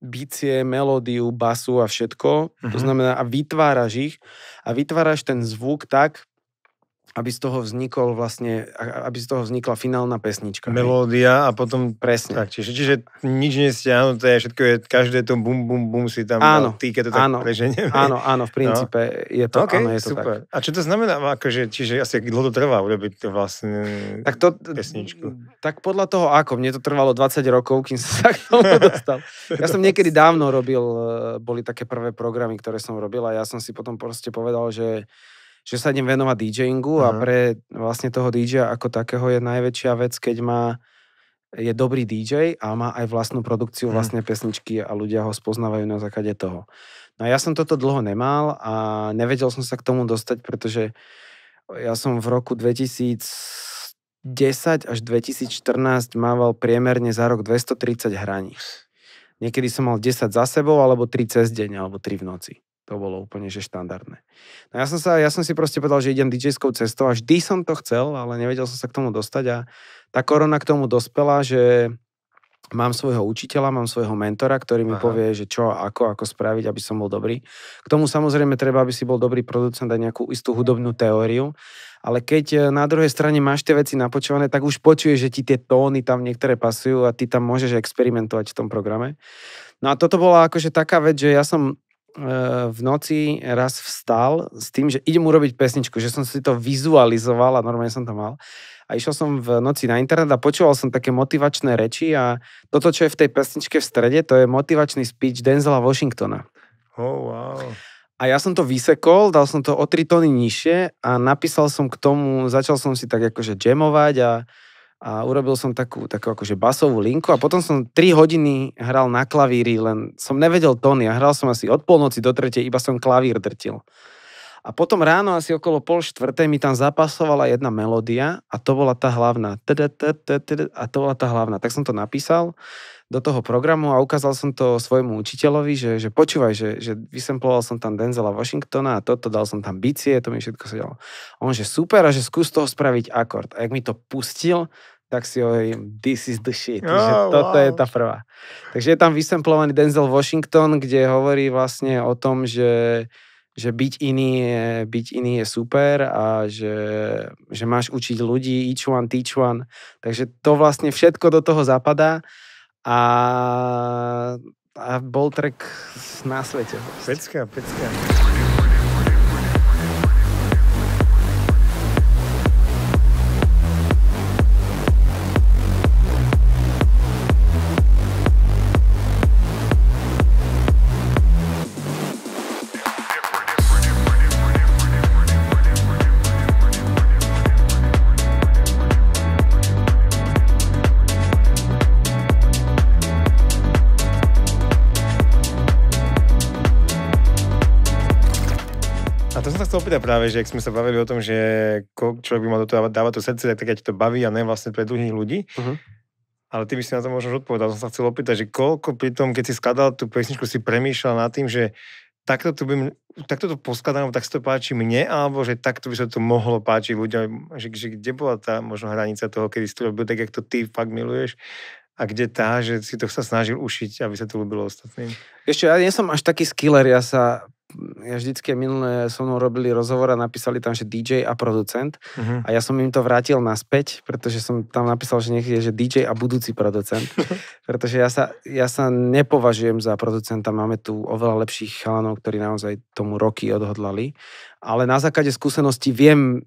bicie, melódiu, basu a všetko, mm-hmm. to mhm. znamená a vytváraš ich a vytváraš ten zvuk tak, aby z toho vznikol vlastne, aby z toho vznikla finálna pesnička. Melódia hej. a potom... Presne. Tak, čiže, čiže
nič nestiahnuté, všetko je, každé to bum, bum, bum si tam áno, no, keď to tak áno, Áno, áno, v no. princípe no. je to, okay, áno, je to super. tak. A čo to znamená, no, akože, čiže asi dlho to trvá urobiť
vlastne tak to, pesničku? Tak podľa toho ako, mne to trvalo 20 rokov, kým som sa k tomu dostal. ja som niekedy dávno robil, eh, boli také prvé programy, ktoré som robil a ja som si potom proste povedal, že že sa idem venovať DJingu uh-huh. a pre vlastne toho DJ ako takého je najväčšia vec, keď má je dobrý DJ a má aj vlastnú produkciu, vlastne pesničky a ľudia ho spoznávajú na základe toho. No a ja som toto dlho nemal a nevedel som sa k tomu dostať, pretože ja som v roku 2010 až 2014 mával priemerne za rok 230 hraní. Niekedy som mal 10 za sebou, alebo 3 cez deň, alebo 3 v noci. To bolo úplne, že štandardné. No ja som, sa, ja som si proste povedal, že idem DJ-skou cestou a vždy som to chcel, ale nevedel som sa k tomu dostať a tá korona k tomu dospela, že mám svojho učiteľa, mám svojho mentora, ktorý mi Aha. povie, že čo, ako, ako spraviť, aby som bol dobrý. K tomu samozrejme treba, aby si bol dobrý producent a nejakú istú hudobnú teóriu, ale keď e, na druhej strane máš tie veci napočované, tak už počuješ, že ti tie tóny tam niektoré pasujú a ty tam môžeš experimentovať v tom programe. No a toto bola akože taká vec, že ja som v noci raz vstal s tým, že idem urobiť pesničku, že som si to vizualizoval a normálne som to mal. A išiel som v noci na internet a počúval som také motivačné reči a toto, čo je v tej pesničke v strede, to je motivačný speech Denzela Washingtona. Oh, wow. A ja som to vysekol, dal som to o tri tony nižšie a napísal som k tomu, začal som si tak akože jamovať a a urobil som takú, takú akože basovú linku a potom som 3 hodiny hral na klavíri, len som nevedel tóny a hral som asi od polnoci do tretej, iba som klavír drtil. A potom ráno asi okolo pol štvrtej mi tam zapasovala jedna melódia a to bola tá hlavná. A to bola tá hlavná. Tak som to napísal do toho programu a ukázal som to svojmu učiteľovi, že, že počúvaj, že, že vysemploval som tam Denzela Washingtona a toto, dal som tam bicie, to mi všetko sedelo. On, že super a že skús toho spraviť akord. A ak mi to pustil, tak si hovorím, this is the shit, oh, že toto wow. je tá prvá. Takže je tam vysemplovaný Denzel Washington, kde hovorí vlastne o tom, že, že byť, iný je, byť iný je super a že, že máš učiť ľudí, each one, teach one. Takže to vlastne všetko do toho zapadá a, a bol trek na svete. Pecka, pecka.
teda práve, že ak sme sa bavili o tom, že človek by mal do toho dávať to srdce, tak keď to baví a ne vlastne pre druhých ľudí, uh-huh. Ale ty by si na to možno odpovedal. Som sa chcel opýtať, že koľko pri tom, keď si skladal tú pesničku, si premýšľal nad tým, že takto to, by, takto to poskladám, tak to páči mne, alebo že takto by sa to mohlo páčiť ľuďom. Že, že kde bola tá možno hranica toho, kedy si to robil tak, jak to ty fakt miluješ a kde tá, že si to sa
snažil ušiť, aby sa to ľúbilo ostatným? Ešte ja nie som až taký skiller, ja sa ja vždycky minulé so mnou robili rozhovor a napísali tam, že DJ a producent uh-huh. a ja som im to vrátil naspäť, pretože som tam napísal, že nech je, že DJ a budúci producent, pretože ja sa, ja sa nepovažujem za producenta, máme tu oveľa lepších chalanov, ktorí naozaj tomu roky odhodlali, ale na základe skúsenosti viem eh,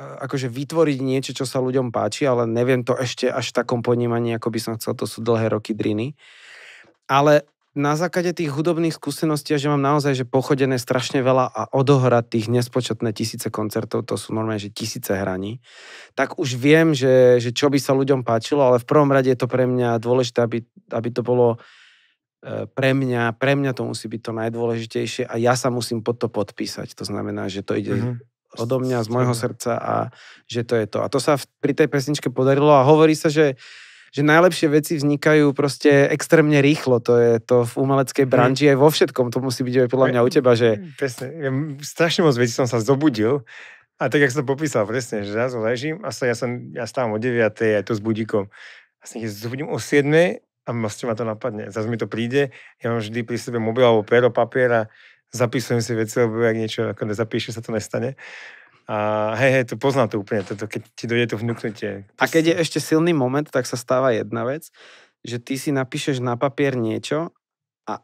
akože vytvoriť niečo, čo sa ľuďom páči, ale neviem to ešte až v takom ponímaní, ako by som chcel, to sú dlhé roky driny. Ale na základe tých hudobných skúseností, že mám naozaj že pochodené strašne veľa a odohrať tých nespočetné tisíce koncertov, to sú normálne, že tisíce hraní, tak už viem, že, že čo by sa ľuďom páčilo, ale v prvom rade je to pre mňa dôležité, aby, aby to bolo e, pre mňa, pre mňa to musí byť to najdôležitejšie a ja sa musím pod to podpísať. To znamená, že to ide
mm-hmm.
odo mňa, z môjho srdca a že to je to. A to sa v, pri tej pesničke podarilo a hovorí sa, že že najlepšie veci vznikajú proste extrémne rýchlo. To je to v umeleckej mhm. branži aj vo všetkom. To musí byť aj podľa mňa u teba, že... Mhm,
presne. Ja, strašne moc vecí som sa zobudil a tak, jak som to popísal, presne, že zrazu ležím a sa, ja, som, ja stávam o 9. aj to s budíkom. A sa zobudím o 7. a vlastne ma to napadne. Zase mi to príde, ja mám vždy pri sebe mobil alebo pero, papier a zapisujem si veci, lebo ak niečo ako nezapíše, sa to nestane. A hej, hej, to poznám to úplne, toto, keď
ti dojde to vnúknutie. a keď je ešte silný moment, tak sa stáva jedna vec, že ty si napíšeš na papier niečo a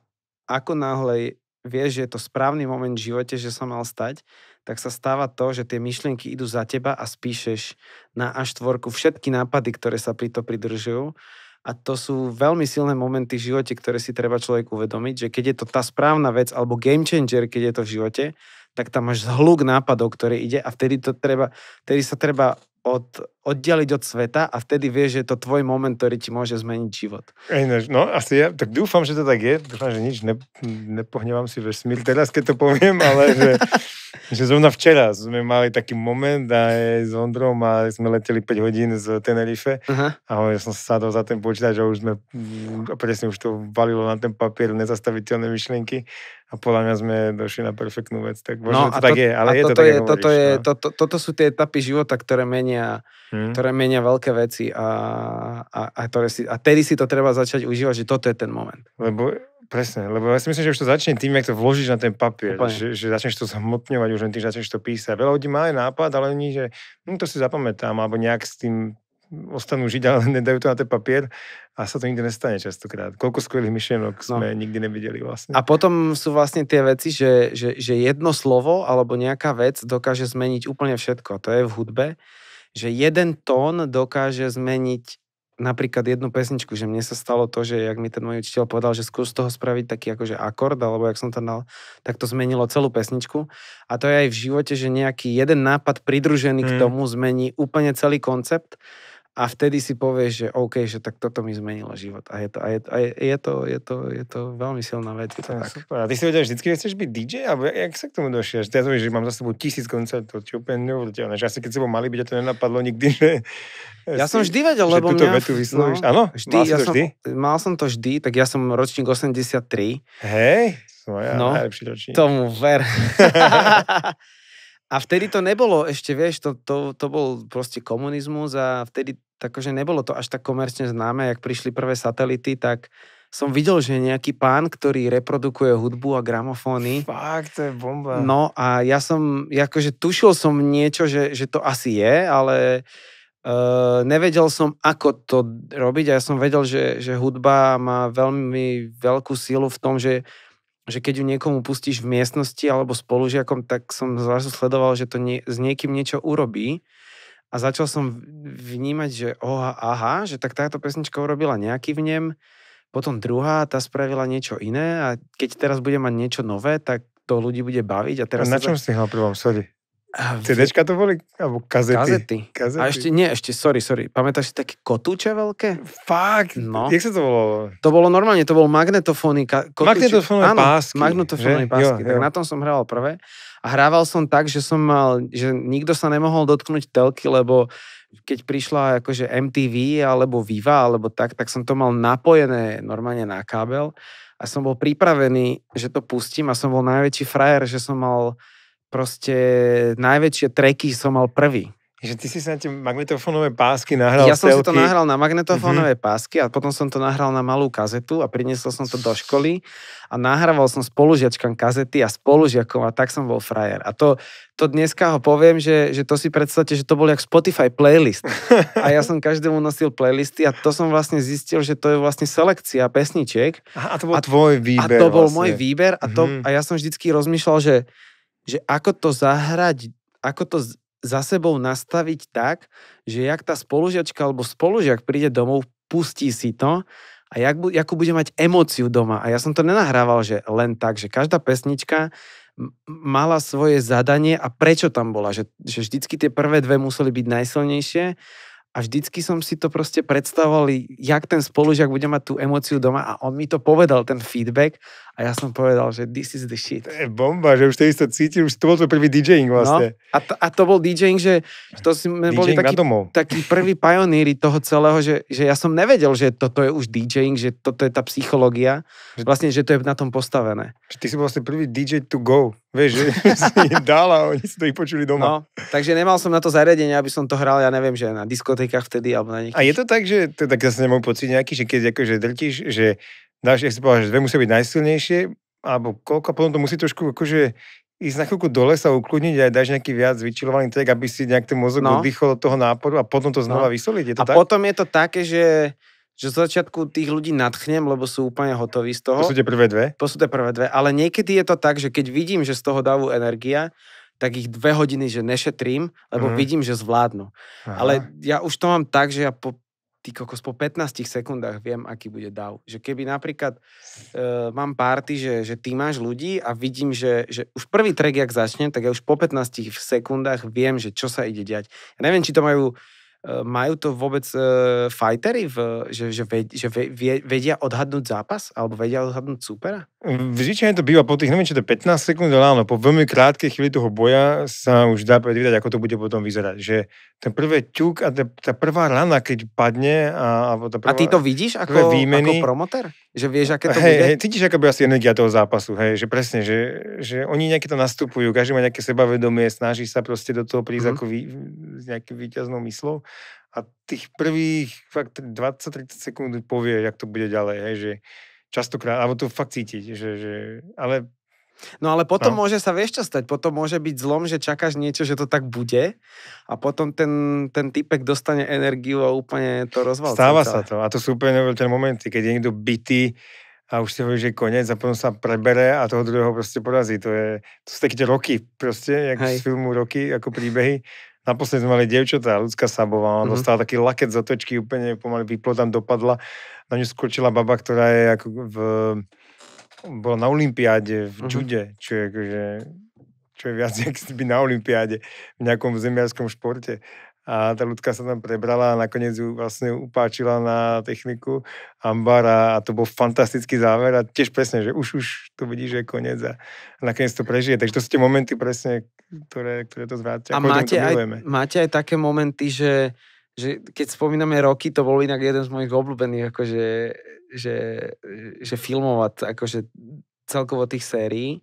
ako náhle vieš, že je to správny moment v živote, že sa mal stať, tak sa stáva to, že tie myšlienky idú za teba a spíšeš na až tvorku všetky nápady, ktoré sa pri to pridržujú. A to sú veľmi silné momenty v živote, ktoré si treba človek uvedomiť, že keď je to tá správna vec alebo game changer, keď je to v živote, tak tam máš zhluk nápadov, ktorý ide a vtedy, to treba, vtedy sa treba od, oddialiť od sveta a vtedy vieš, že je to tvoj moment, ktorý ti môže zmeniť život.
no, asi ja tak dúfam, že to tak je. Dúfam, že nič ne, nepohnevam si vesmír teraz, keď to poviem, ale že, že zrovna včera sme mali taký moment aj s Ondrom a sme leteli 5 hodín z Tenerife uh-huh. a ja som sadol za ten počítač a už sme a presne už to valilo na ten papier nezastaviteľné myšlienky a podľa mňa sme došli na perfektnú vec. Tak možno no, to, tak to tak je, ale je to, to tak, je, toto, je,
no. to, toto sú tie etapy života, ktoré menia menia, hmm. ktoré menia veľké veci a, a, a, ktoré si, a tedy si to treba začať užívať, že toto je ten moment. Lebo presne, lebo ja si myslím, že už to začne tým, jak to vložíš na ten papier, že,
že, začneš to zhmotňovať už len tým, že začneš to písať. Veľa ľudí má aj nápad, ale oni, že hm, to si zapamätám, alebo nejak s tým ostanú žiť, ale nedajú to na ten papier a sa to nikdy nestane častokrát. Koľko skvelých myšlienok no. sme no. nikdy nevideli vlastne. A
potom sú vlastne tie veci, že, že, že jedno slovo alebo nejaká vec dokáže zmeniť úplne všetko. To je v hudbe že jeden tón dokáže zmeniť napríklad jednu pesničku, že mne sa stalo to, že jak mi ten môj učiteľ povedal, že skús toho spraviť taký akože akord, alebo jak som to dal, tak to zmenilo celú pesničku. A to je aj v živote, že nejaký jeden nápad pridružený mm. k tomu zmení úplne celý koncept a vtedy si povieš, že OK, že tak toto mi zmenilo život. A je to, a je, a je, je to, je to, je to veľmi silná vec. Je to, tak. Super.
A ty si vedel, že vždycky chceš byť DJ? A jak sa k tomu došiel? Že Ja to že mám za sebou tisíc koncertov, čo úplne neuvrteľné. Že asi keď si bol malý, by to nenapadlo nikdy, že...
Ja som vždy vedel, lebo túto mňa... vetu vyslovíš. No, Áno? vždy, mal, ja som, vždy? mal som to vždy, tak ja som ročník 83. Hej, som ja no, najlepší ročník. Tomu ver. A vtedy to nebolo ešte, vieš, to, to, to bol proste komunizmus a vtedy že nebolo to až tak komerčne známe, jak prišli prvé satelity, tak som videl, že nejaký pán, ktorý reprodukuje hudbu a gramofóny. Fakt, to je
bomba. No
a ja som, akože tušil som niečo, že, že to asi je, ale Uh, nevedel som, ako to robiť a ja som vedel, že, že hudba má veľmi veľkú silu v tom, že že keď ju niekomu pustíš v miestnosti alebo spolužiakom, tak som zrazu sledoval, že to nie, s niekým niečo urobí a začal som vnímať, že oha, aha, že tak táto pesnička urobila nejaký v nem, potom druhá, tá spravila niečo iné a keď teraz bude mať niečo nové, tak to ľudí bude baviť. A teraz a na čom si
hral prvom sede? CDčka to boli? Alebo kazety? Kazety.
kazety. A ešte, nie, ešte, sorry, sorry. Pamätáš si také kotúče veľké? Fakt? No. Jak sa to volalo? To bolo normálne, to bol magnetofóny. ka- kotúče. Magnetofóny Áno, pásky. Magnetofóny pásky. Jo, tak jo. na tom som hral prvé. A hrával som tak, že som mal, že nikto sa nemohol dotknúť telky, lebo keď prišla akože MTV alebo Viva alebo tak, tak som to mal napojené normálne na kábel a som bol pripravený, že to pustím a som bol najväčší frajer, že som mal proste najväčšie treky som mal prvý. Že ty si sa na tie
magnetofónové pásky nahral Ja som stelky. si to nahral
na magnetofónové mm-hmm. pásky a potom som to nahral na malú kazetu a priniesol som to do školy a nahrával som spolužiačkám kazety a spolužiakom a tak som bol frajer. A to, to dneska ho poviem, že, že to si predstavte, že to bol jak Spotify playlist. A ja som každému nosil playlisty a to som vlastne zistil, že to je vlastne selekcia pesničiek. Aha,
a to bol a, tvoj výber. A to bol vlastne. môj výber a, to, mm-hmm. a
ja som vždycky rozmýšľal, že že ako to zahrať, ako to za sebou nastaviť tak, že jak tá spolužiačka alebo spolužiak príde domov, pustí si to a jak, jakú bude mať emóciu doma. A ja som to nenahrával, že len tak, že každá pesnička mala svoje zadanie a prečo tam bola. Že, že vždycky tie prvé dve museli byť najsilnejšie a vždycky som si to proste predstavoval, jak ten spolužiak bude mať tú emóciu doma a on mi to povedal, ten feedback a ja som povedal, že this is the shit. To je bomba, že už to cítil cítim, už to bol tvoj prvý DJing no, vlastne. No, a, to, a to bol DJing, že to sme DJing boli takí, takí prví pioníri toho celého, že, že ja som nevedel, že toto je už DJing, že toto je tá psychológia, že, vlastne, že to je na tom postavené. Že ty si bol vlastne prvý DJ to go, vieš, že si dal a oni si to vypočuli doma. No, takže nemal som na to zariadenie, aby som to hral, ja neviem, že na diskotékach vtedy alebo na nejakých. A je to tak, že, to tak zase nemám pocit nejaký, že keď akože drtíš, že
dáš, jak si povedal, že dve musia byť najsilnejšie, alebo koľko, a potom to musí trošku akože ísť na chvíľku dole sa ukludniť a dáš nejaký viac vyčilovaný tak, aby si nejak ten mozog no. oddychol od toho náporu
a potom to no. znova no. vysoliť. Je to a tak? potom je to také, že že z začiatku tých ľudí nadchnem, lebo sú úplne hotoví z toho. To sú tie prvé dve? To sú tie prvé dve, ale niekedy je to tak, že keď vidím, že z toho dávu energia, tak ich dve hodiny, že nešetrím, lebo mm. vidím, že zvládnu. Aha. Ale ja už to mám tak, že ja po ty kokos, po 15 sekundách viem, aký bude dav. Že keby napríklad e, mám párty, že, že ty máš ľudí a vidím, že, že už prvý track, jak začne, tak ja už po 15 sekundách viem, že čo sa ide diať. Ja neviem, či to majú eh, majú to vôbec e, eh, fightery, v, že, že, ve, že ve, vedia odhadnúť zápas alebo vedia odhadnúť supera?
Zvyčajne to býva po tých, neviem, či to 15 sekúnd, ale áno, po veľmi krátkej chvíli toho boja sa už dá predvídať, ako to bude potom vyzerať. Že ten prvé ťuk a tá, prvá rana, keď padne a, a tá prvá, A ty to vidíš ako, výmeny, ako promoter? Že vieš, aké to hej, bude? Hej, cítiš, aká bude asi energia toho zápasu, hej, že presne, že, že oni nejaké to nastupujú, každý má nejaké sebavedomie, snaží sa proste do toho prísť mm. ako vý, s nejakým výťaznou myslou a tých prvých fakt 20-30 sekúnd povie, jak to bude ďalej, hej, že
Častokrát, alebo to fakt cítiť, že, že ale No ale potom no. môže sa, vieš čo stať, potom môže byť zlom, že čakáš niečo, že to tak bude a potom ten, ten typek dostane energiu a úplne to rozvalcuje. Stáva sa to
a to sú úplne ten momenty, keď je niekto bytý a už si hovorí, že je koniec a potom sa prebere a toho druhého proste porazí. To, je, to sú také roky proste, jak Hej. z filmu roky, ako príbehy Naposledy sme mali dievčatá, ľudská Sabová, mm-hmm. dostala taký laket z otočky, úplne pomaly vyplo tam dopadla. Na ňu skočila baba, ktorá je ako v, bola na Olympiáde v mm-hmm. čo je akože čo je viac, jak by na Olympiáde v nejakom zemiarskom športe a tá ľudka sa tam prebrala a nakoniec ju vlastne upáčila na techniku Ambar a, a to bol fantastický záver a tiež presne, že už, už to vidí, že je koniec a, a nakoniec to prežije. Takže to sú tie momenty presne,
ktoré, ktoré to
zvrátia. A máte aj,
máte aj také momenty, že, že keď spomíname roky, to bol inak jeden z mojich obľúbených akože, že, že filmovať akože celkovo tých sérií.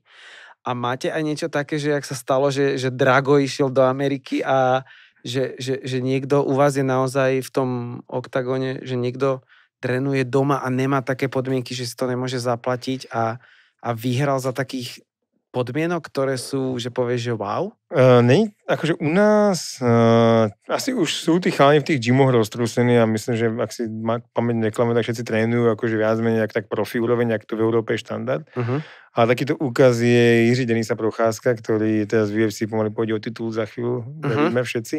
A máte aj niečo také, že ak sa stalo, že, že Drago išiel do Ameriky a že, že, že niekto u vás je naozaj v tom oktagóne, že niekto trénuje doma a nemá také podmienky, že si to nemôže zaplatiť a, a vyhral za takých podmienok, ktoré sú, že povieš, že wow?
Uh, není, akože u nás uh, asi už sú tí chalani v tých gymoch roztrúsení a myslím, že ak si má pamäť neklame, tak všetci trénujú akože viac menej, ak tak profi úroveň, ak to v Európe je štandard. Uh-huh. A takýto úkaz je Jiří Denisa Procházka, ktorý teraz v UFC pomaly pôjde o titul za chvíľu, uh-huh. Mhm. vedíme všetci.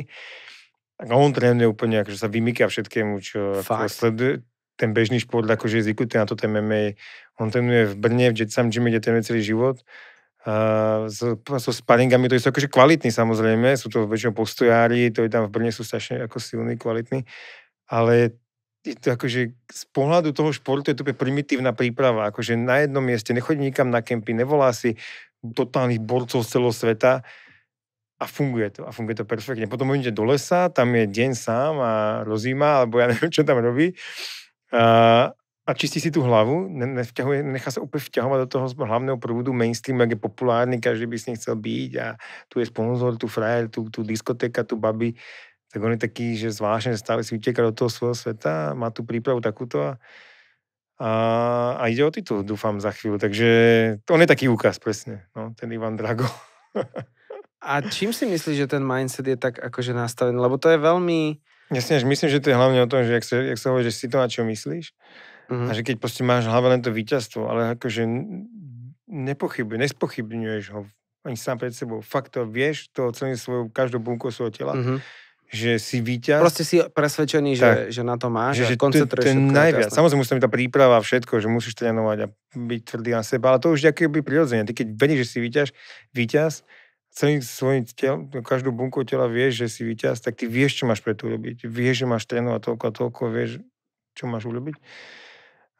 A on trénuje úplne, akože sa vymýka všetkému, čo sleduje, ten bežný šport, akože je zvyknutý na to, ten MMA. On trénuje v Brne, v Jetsam Gym, kde trénuje celý život Ehm, so, so sparingami, to sú akože kvalitní samozrejme, sú to väčšinou postojári, to je tam v Brne sú strašne ako silní, kvalitní, ale je to akože z pohľadu toho športu je to primitívna príprava, akože na jednom mieste, nechodí nikam na kempy, nevolá si totálnych borcov z celého sveta a funguje to, a funguje to perfektne. Potom idete do lesa, tam je deň sám a rozíma, alebo ja neviem, čo tam robí. A, ehm, a čistí si tu hlavu, nevťahuje, nechá sa úplne vťahovať do toho hlavného prúdu, mainstream, ak je populárny, každý by s ním chcel byť a tu je sponzor, tu frajer, tu, tu diskotéka, tu baby, tak on je taký, že zvláštne stále si uteká do toho svojho sveta, má tu prípravu takúto a, a, a ide o titul, dúfam, za chvíľu. Takže to on je taký úkaz, presne, no, ten Ivan Drago. a čím si myslíš, že ten mindset je tak akože nastavený? Lebo to je veľmi... Jasne, myslím, že to je hlavne o tom, že ak sa, jak sa hovorí, že si to na čo myslíš, Mm-hmm. A že keď proste máš hlavne len to víťazstvo, ale akože nepochybuj, nespochybňuješ ho ani sám pred sebou. Fakt to vieš, to celým svojou, každou bunkou svojho tela. Mm-hmm že si víťaz. Proste si presvedčený, že, že na to máš že, a koncentruješ ten, ten teda najviac. Samozrejme musí tam byť tá príprava a všetko, že musíš trénovať a byť tvrdý na seba, ale to už je by prirodzene. Ty keď vedieš, že si víťaz, víťaz celý svoj tel, každú bunkou tela vieš, že si víťaz, tak ty vieš, čo máš pre to urobiť. Vieš, že máš trénovať toľko a toľko, vieš, čo máš urobiť.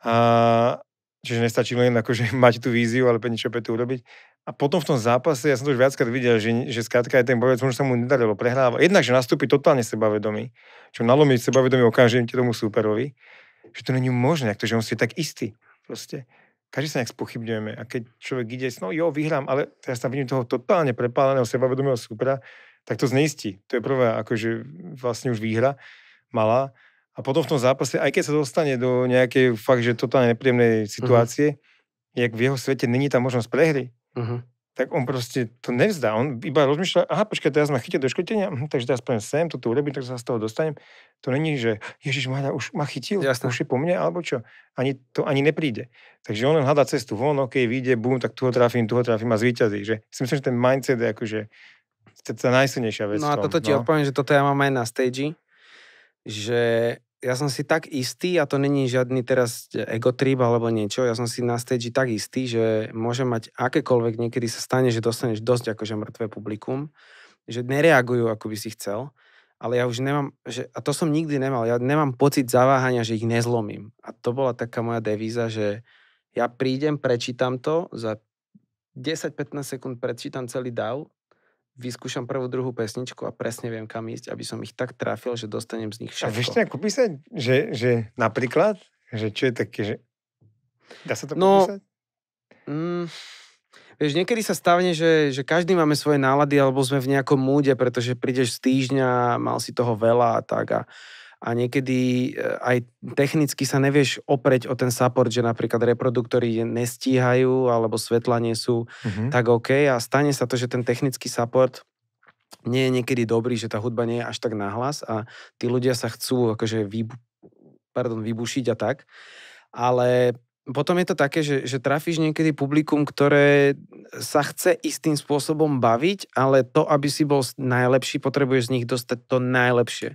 A, čiže nestačí len akože mať tú víziu, ale niečo pre to urobiť. A potom v tom zápase, ja som to už viackrát videl, že, že skrátka aj ten bojovec možno sa mu nedarilo, prehráva. Jednak, že nastúpi totálne sebavedomý, čo nalomí sebavedomie okamžite tomu súperovi, že to není možné, ak to, že on si je tak istý. Proste každý sa nejak spochybňujeme. A keď človek ide, no jo, vyhrám, ale teraz sa vidím toho totálne prepáleného sebavedomého supera, tak to zneistí. To je prvá, akože vlastne už výhra malá. A potom v tom zápase, aj keď sa dostane do nejakej fakt, že totálne nepríjemnej mhm. situácie, uh-huh. jak v jeho svete není tam možnosť prehry, uh-huh. tak on proste to nevzdá. On iba rozmýšľa, aha, počkaj, teraz ma chytia do škotenia, hm, takže teraz poviem sem, toto urobím, tak sa z toho dostanem. To není, že Ježiš Maňa už ma chytil, Jasne. už je po mne, alebo čo. Ani, to ani nepríde. Takže on len hľadá cestu von, ok, vyjde, bum, tak tu ho trafím, tu ho trafím a zvýťazí. Že, si myslím, že ten mindset je akože tá najsilnejšia vec. No a toto ti no.
odpoviem, že toto ja mám aj na stage že ja som si tak istý, a to není žiadny teraz e, egotrip alebo niečo, ja som si na stage tak istý, že môže mať akékoľvek, niekedy sa stane, že dostaneš dosť akože mŕtve publikum, že nereagujú, ako by si chcel, ale ja už nemám, že, a to som nikdy nemal, ja nemám pocit zaváhania, že ich nezlomím. A to bola taká moja devíza, že ja prídem, prečítam to, za 10-15 sekúnd prečítam celý dav vyskúšam prvú, druhú pesničku a presne viem, kam ísť, aby som ich tak trafil, že dostanem z nich všetko. A vieš
nejakú písať, že, že napríklad, že čo je také, že
dá sa to no, popísať? Mm, vieš, niekedy sa stavne, že, že každý máme svoje nálady, alebo sme v nejakom múde, pretože prídeš z týždňa, mal si toho veľa a tak a a niekedy e, aj technicky sa nevieš opreť o ten support, že napríklad reproduktory nestíhajú alebo svetla nie sú mm-hmm. tak OK a stane sa to, že ten technický support nie je niekedy dobrý, že tá hudba nie je až tak nahlas a tí ľudia sa chcú akože vybu- pardon, vybušiť a tak. Ale potom je to také, že, že trafíš niekedy publikum, ktoré sa chce istým spôsobom baviť, ale to, aby si bol najlepší, potrebuješ z nich dostať to najlepšie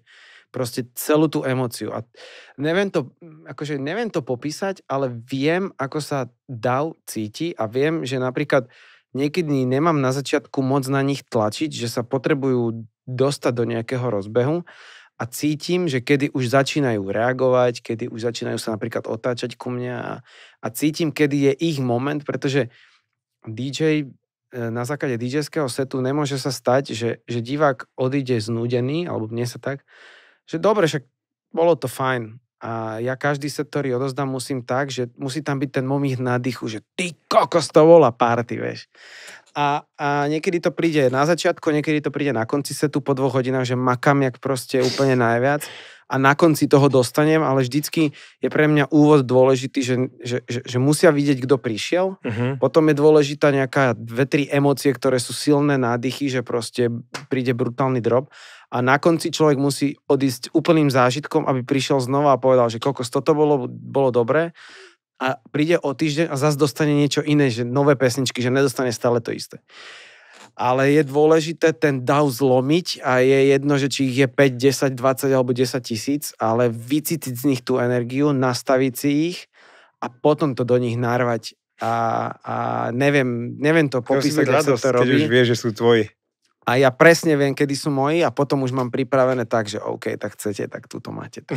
proste celú tú emociu. A neviem to, akože neviem to popísať, ale viem, ako sa dav cíti a viem, že napríklad niekedy nemám na začiatku moc na nich tlačiť, že sa potrebujú dostať do nejakého rozbehu a cítim, že kedy už začínajú reagovať, kedy už začínajú sa napríklad otáčať ku mňa a, a cítim, kedy je ich moment, pretože DJ e, na základe dj setu nemôže sa stať, že, že divák odíde znúdený, alebo mne sa tak, že dobre, však bolo to fajn. A ja každý set, ktorý odozdám, musím tak, že musí tam byť ten na nádychu, že ty kokos to bola party, vieš. A, a niekedy to príde na začiatku, niekedy to príde na konci setu po dvoch hodinách, že makam jak proste úplne najviac a na konci toho dostanem, ale vždycky je pre mňa úvod dôležitý, že, že, že, že musia vidieť, kto prišiel. Uh-huh. Potom je dôležitá nejaká dve, tri emócie, ktoré sú silné nádychy, že proste príde brutálny drop a na konci človek musí odísť úplným zážitkom, aby prišiel znova a povedal, že koľko toto bolo, bolo dobré a príde o týždeň a zase dostane niečo iné, že nové pesničky, že nedostane stále to isté ale je dôležité ten DAO zlomiť a je jedno, že či ich je 5, 10, 20 alebo 10 tisíc, ale vycítiť z nich tú energiu, nastaviť si ich a potom to do nich narvať. A, a neviem, neviem to popísať, ako to robí. Keď už vieš, že sú tvoji. A ja presne viem, kedy sú moji a potom už mám pripravené tak, že OK, tak chcete, tak túto máte.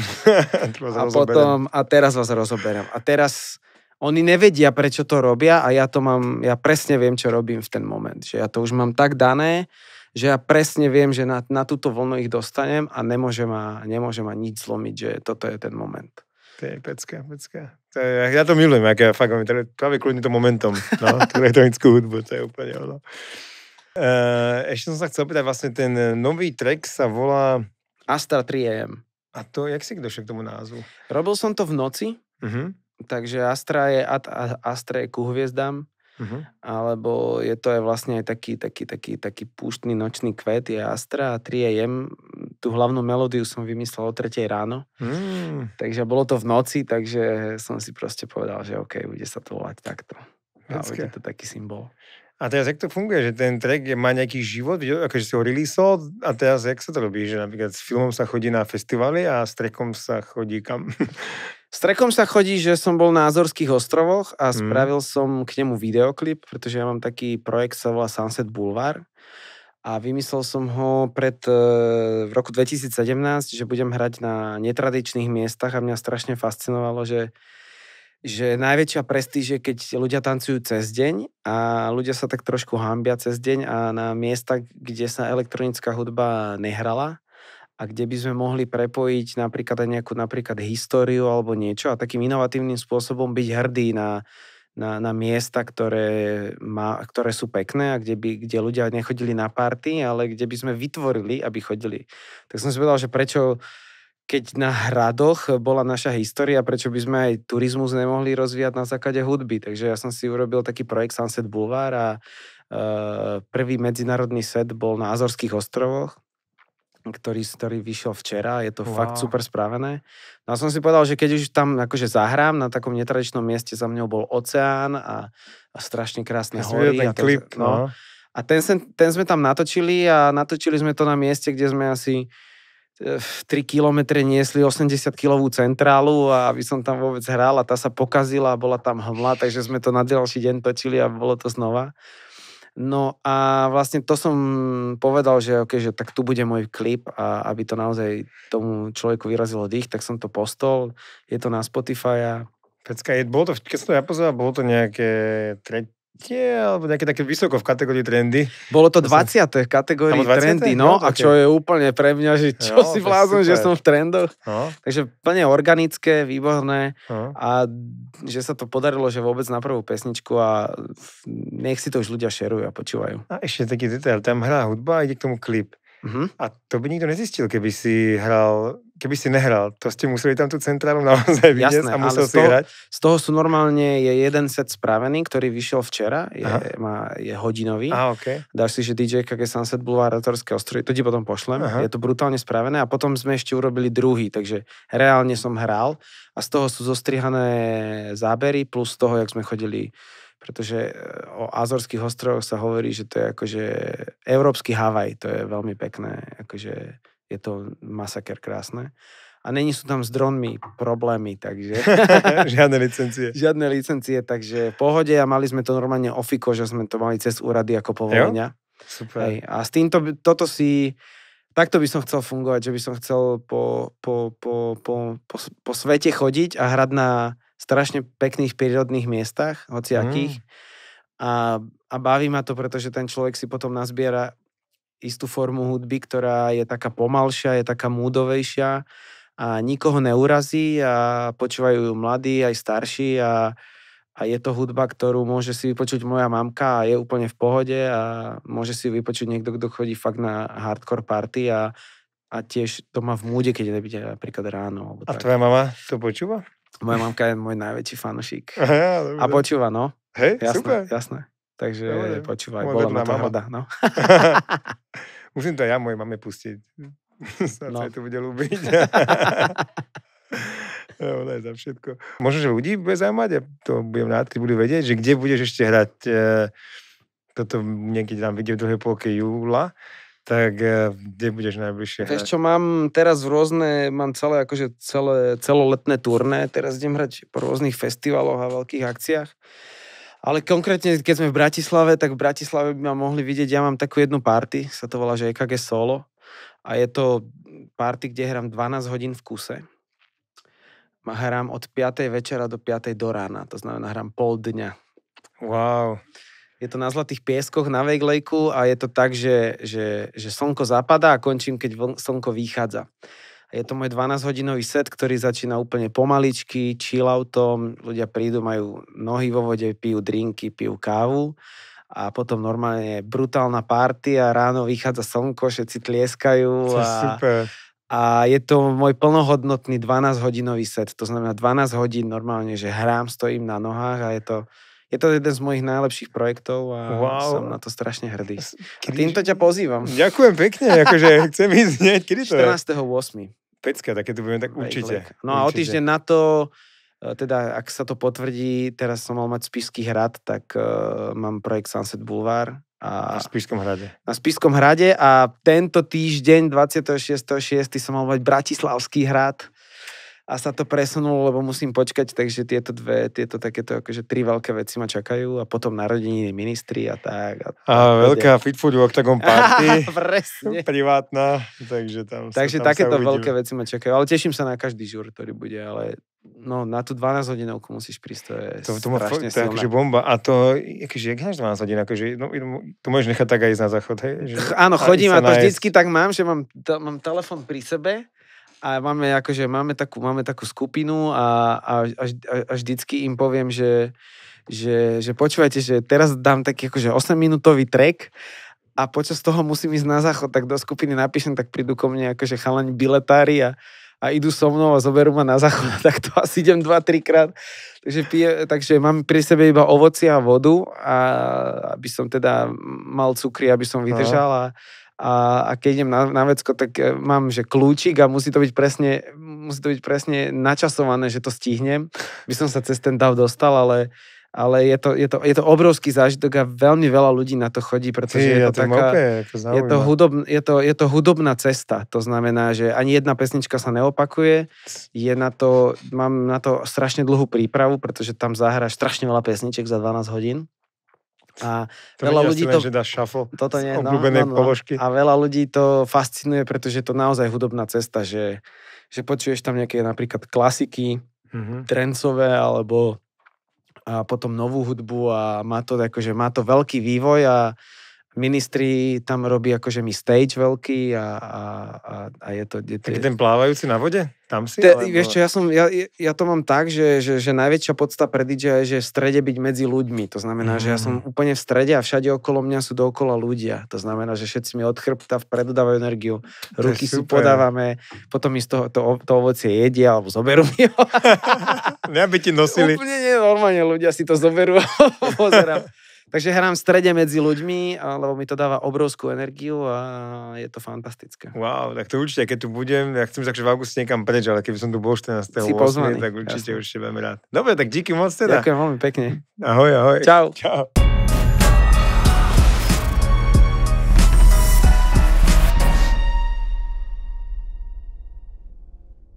a, potom,
a teraz vás rozoberiem. A teraz oni nevedia, prečo to robia a ja to mám, ja presne viem, čo robím v ten moment. Že ja to už mám tak dané, že ja presne viem, že na, na túto vlnu ich dostanem a nemôže ma, nemôže ma nič zlomiť, že toto je ten moment. To je pecké, pecké.
To je, ja to milujem, ak ja fakt mám, práve kľudne to momentom, no, tú elektronickú hudbu, to je úplne ono. Uh, ešte som sa chcel opýtať, vlastne ten nový track sa volá... Astra 3 AM. A to, jak si došiel k tomu názvu?
Robil som to v noci, uh-huh. Takže Astra je, ad Astra je ku hviezdám, uh-huh. alebo je to aj vlastne aj taký, taký, taký, taký púštny nočný kvet, je Astra a 3 je jem. Tú hlavnú melódiu som vymyslel o 3 ráno, mm. takže bolo to v noci, takže som si proste povedal, že OK, bude sa to volať takto. A bude to taký symbol.
A teraz, jak to funguje, že ten track je, má nejaký život, akože si ho releaseol a teraz, jak sa to robí, že napríklad s filmom sa chodí na festivaly
a s trackom sa chodí kam? S trekom sa chodí, že som bol na Azorských ostrovoch a mm. spravil som k nemu videoklip, pretože ja mám taký projekt, sa volá Sunset Boulevard a vymyslel som ho pred, e, v roku 2017, že budem hrať na netradičných miestach a mňa strašne fascinovalo, že že najväčšia prestíž je, keď ľudia tancujú cez deň a ľudia sa tak trošku hambia cez deň a na miesta, kde sa elektronická hudba nehrala, a kde by sme mohli prepojiť napríklad aj nejakú napríklad históriu alebo niečo a takým inovatívnym spôsobom byť hrdý na, na, na miesta, ktoré, má, ktoré sú pekné a kde, by, kde ľudia nechodili na party, ale kde by sme vytvorili, aby chodili. Tak som si povedal, že prečo keď na hradoch bola naša história, prečo by sme aj turizmus nemohli rozvíjať na základe hudby. Takže ja som si urobil taký projekt Sunset Boulevard a uh, prvý medzinárodný set bol na Azorských ostrovoch ktorý, ktorý vyšiel včera, je to wow. fakt super spravené. No a som si povedal, že keď už tam akože zahrám, na takom netradičnom mieste za mňou bol oceán a, a strašne krásne ja hory. Ten a, ten, klip, no. no. a ten, sen, ten sme tam natočili a natočili sme to na mieste, kde sme asi 3 eh, kilometre niesli 80-kilovú centrálu a aby som tam vôbec hral a tá sa pokazila a bola tam hmla, takže sme to na ďalší deň točili a bolo to znova. No a vlastne to som povedal, že, okay, že tak tu bude môj klip a aby to naozaj tomu človeku vyrazilo dých, tak som to postol. Je to na Spotify a... Pecka, je, bolo to, keď som
to ja pozeral, bolo to nejaké tre, nie, alebo nejaké také vysoko v kategórii trendy. Bolo to
20. v kategórii 20. trendy, no, no a čo je úplne pre mňa, že čo jo, si vlázom, že som v trendoch. No. Takže plne organické, výborné no. a že sa to podarilo, že vôbec na prvú pesničku a nech si to už ľudia šerujú a počúvajú. A ešte taký
detail, tam hrá hudba a ide k tomu klip. Uh-huh. A to by nikto nezistil, keby si hral keby si nehral,
to ste museli tam tú centrálu naozaj vidieť Jasné, a musel si hrať. Z toho sú normálne, je jeden set spravený, ktorý vyšiel včera, je, má, je hodinový. A, okay. Dáš si, že DJ KG Sunset Boulevard Ratorské ostrovy, to ti potom pošlem, Aha. je to brutálne spravené a potom sme ešte urobili druhý, takže reálne som hral a z toho sú zostrihané zábery plus z toho, jak sme chodili pretože e, o Azorských ostrovoch sa hovorí, že to je akože európsky Havaj, to je veľmi pekné akože je to masaker krásne. A není sú tam s dronmi problémy, takže... Žiadne licencie. Žiadne licencie, takže v pohode a mali sme to normálne ofiko, že sme to mali cez úrady ako povolenia. Jo? Super. Hej. A s týmto, toto si... Takto by som chcel fungovať, že by som chcel po, po, po, po, po, po svete chodiť a hrať na strašne pekných prírodných miestach, hociakých. Mm. A, a baví ma to, pretože ten človek si potom nazbiera istú formu hudby, ktorá je taká pomalšia, je taká múdovejšia a nikoho neurazí a počúvajú ju mladí aj starší a, a je to hudba, ktorú môže si vypočuť moja mamka a je úplne v pohode a môže si vypočuť niekto, kto chodí fakt na hardcore party a, a tiež to má v múde, keď nebude napríklad ráno. Alebo a tak. tvoja mama to počúva? Moja mamka je môj najväčší fanušik. Aha, ja, a počúva, no. Hej, jasné, super. Jasné. Takže no, počúvaj, Môj bola ma to mama. hada. No.
Musím to aj ja mojej mame pustiť. Sa no. to bude ľúbiť. Ona je za všetko. Možno, že ľudí bude zaujímať ja to budem rád, keď budú vedieť, že kde budeš ešte hrať e, toto niekedy tam vidieť v druhej polke júla, tak e, kde budeš najbližšie hrať? Vieš čo,
mám teraz rôzne, mám celé, akože celé, celoletné turné, teraz idem hrať po rôznych festivaloch a veľkých akciách. Ale konkrétne, keď sme v Bratislave, tak v Bratislave by ma mohli vidieť, ja mám takú jednu party, sa to volá, že EKG Solo. A je to party, kde hrám 12 hodín v kuse. Hrám od 5. večera do 5. do rána, to znamená hrám pol dňa. Wow. Je to na Zlatých pieskoch na Vejglejku a je to tak, že, že, že slnko zapadá a končím, keď slnko vychádza. Je to môj 12-hodinový set, ktorý začína úplne pomaličky, chilloutom, ľudia prídu, majú nohy vo vode, pijú drinky, pijú kávu a potom normálne brutálna party a ráno vychádza slnko, všetci tlieskajú. a, super. A je to môj plnohodnotný 12-hodinový set, to znamená 12 hodín normálne, že hrám, stojím na nohách a je to je to jeden z mojich najlepších projektov a wow. som na to strašne hrdý. Kedy... A týmto ťa pozývam. Ďakujem pekne, akože chcem ísť hneď. Kedy to 14.8. Pecka, tak keď to budeme, tak určite. No určite. a o týždeň na to e, teda ak sa to potvrdí, teraz som mal mať Spišský hrad, tak uh, mám projekt Sunset Boulevard. A na Spišskom hrade. Na Spišskom hrade a tento týždeň 26.6. som mal mať Bratislavský hrad a sa to presunulo, lebo musím počkať, takže tieto dve, tieto takéto akože tri veľké veci ma čakajú a potom narodeniny ministri a tak. A, a veľká Fit Food Octagon Party. Presne.
Privátna, takže tam Takže sa, tam takéto sa veľké
veci ma čakajú, ale teším sa na každý žur, ktorý bude, ale no na tú 12 hodinovku musíš prísť, to je to, to strašne to, silné. akože
bomba. A to, akože, jak 12 hodín, akože, no, to môžeš nechať tak aj ísť na záchod,
hej? Že, Áno, chodím a to vždycky tak mám, že mám, to, mám telefon pri sebe a máme, akože, máme, takú, máme takú skupinu a, a, a, a vždycky im poviem, že, že, že počúvajte, že teraz dám taký akože 8-minútový track a počas toho musím ísť na záchod, tak do skupiny napíšem, tak prídu ko mne akože chalani biletári a, a idú so mnou a zoberú ma na záchod a tak to asi idem 2-3 krát. Takže, pije, takže mám pri sebe iba ovoci a vodu, a, aby som teda mal cukry, aby som vydržal a, a, a keď idem na, na vecko, tak e, mám, že kľúčik a musí to byť presne, musí to byť presne načasované, že to stihnem. By som sa cez ten dav dostal, ale ale je to, je, to, je to obrovský zážitok a veľmi veľa ľudí na to chodí, pretože Ty, je, to ja taká, okay, je, to hudob, je, to, je to hudobná cesta. To znamená, že ani jedna pesnička sa neopakuje. Je na to, mám na to strašne dlhú prípravu, pretože tam zahráš strašne veľa pesniček za 12 hodín. A to veľa ľudí to... Že dáš šafo no toto nie, no, no, no. položky. A veľa ľudí to fascinuje, pretože je to naozaj hudobná cesta, že, že počuješ tam nejaké napríklad klasiky, mm-hmm. trencové, alebo a potom novú hudbu a má to, akože, má to veľký vývoj a ministri tam robí akože mi stage veľký a, a, a, a je to... Je to Taký ten plávajúci na vode?
Tam si? Te, alebo... Vieš čo,
ja, som, ja, ja to mám tak, že, že, že najväčšia podsta pre DJ je, že v strede byť medzi ľuďmi. To znamená, mm. že ja som mm. úplne v strede a všade okolo mňa sú dokola ľudia. To znamená, že všetci mi od chrbta vpredu dávajú energiu. Ruky si podávame, potom mi z toho to, to ovocie jedia alebo zoberú mi ho. ja by ti nosili. Úplne nie, normálne ľudia si to zoberú. Pozerám. Takže hrám v strede medzi ľuďmi, lebo mi to dáva obrovskú energiu a je to fantastické.
Wow, tak to určite, keď tu budem, ja chcem sa v auguste niekam preč, ale keby som tu bol 14. Si 8, pozvaný, tak určite, už určite budem rád.
Dobre, tak díky moc teda. Ďakujem veľmi pekne.
Ahoj, ahoj. Čau. Čau.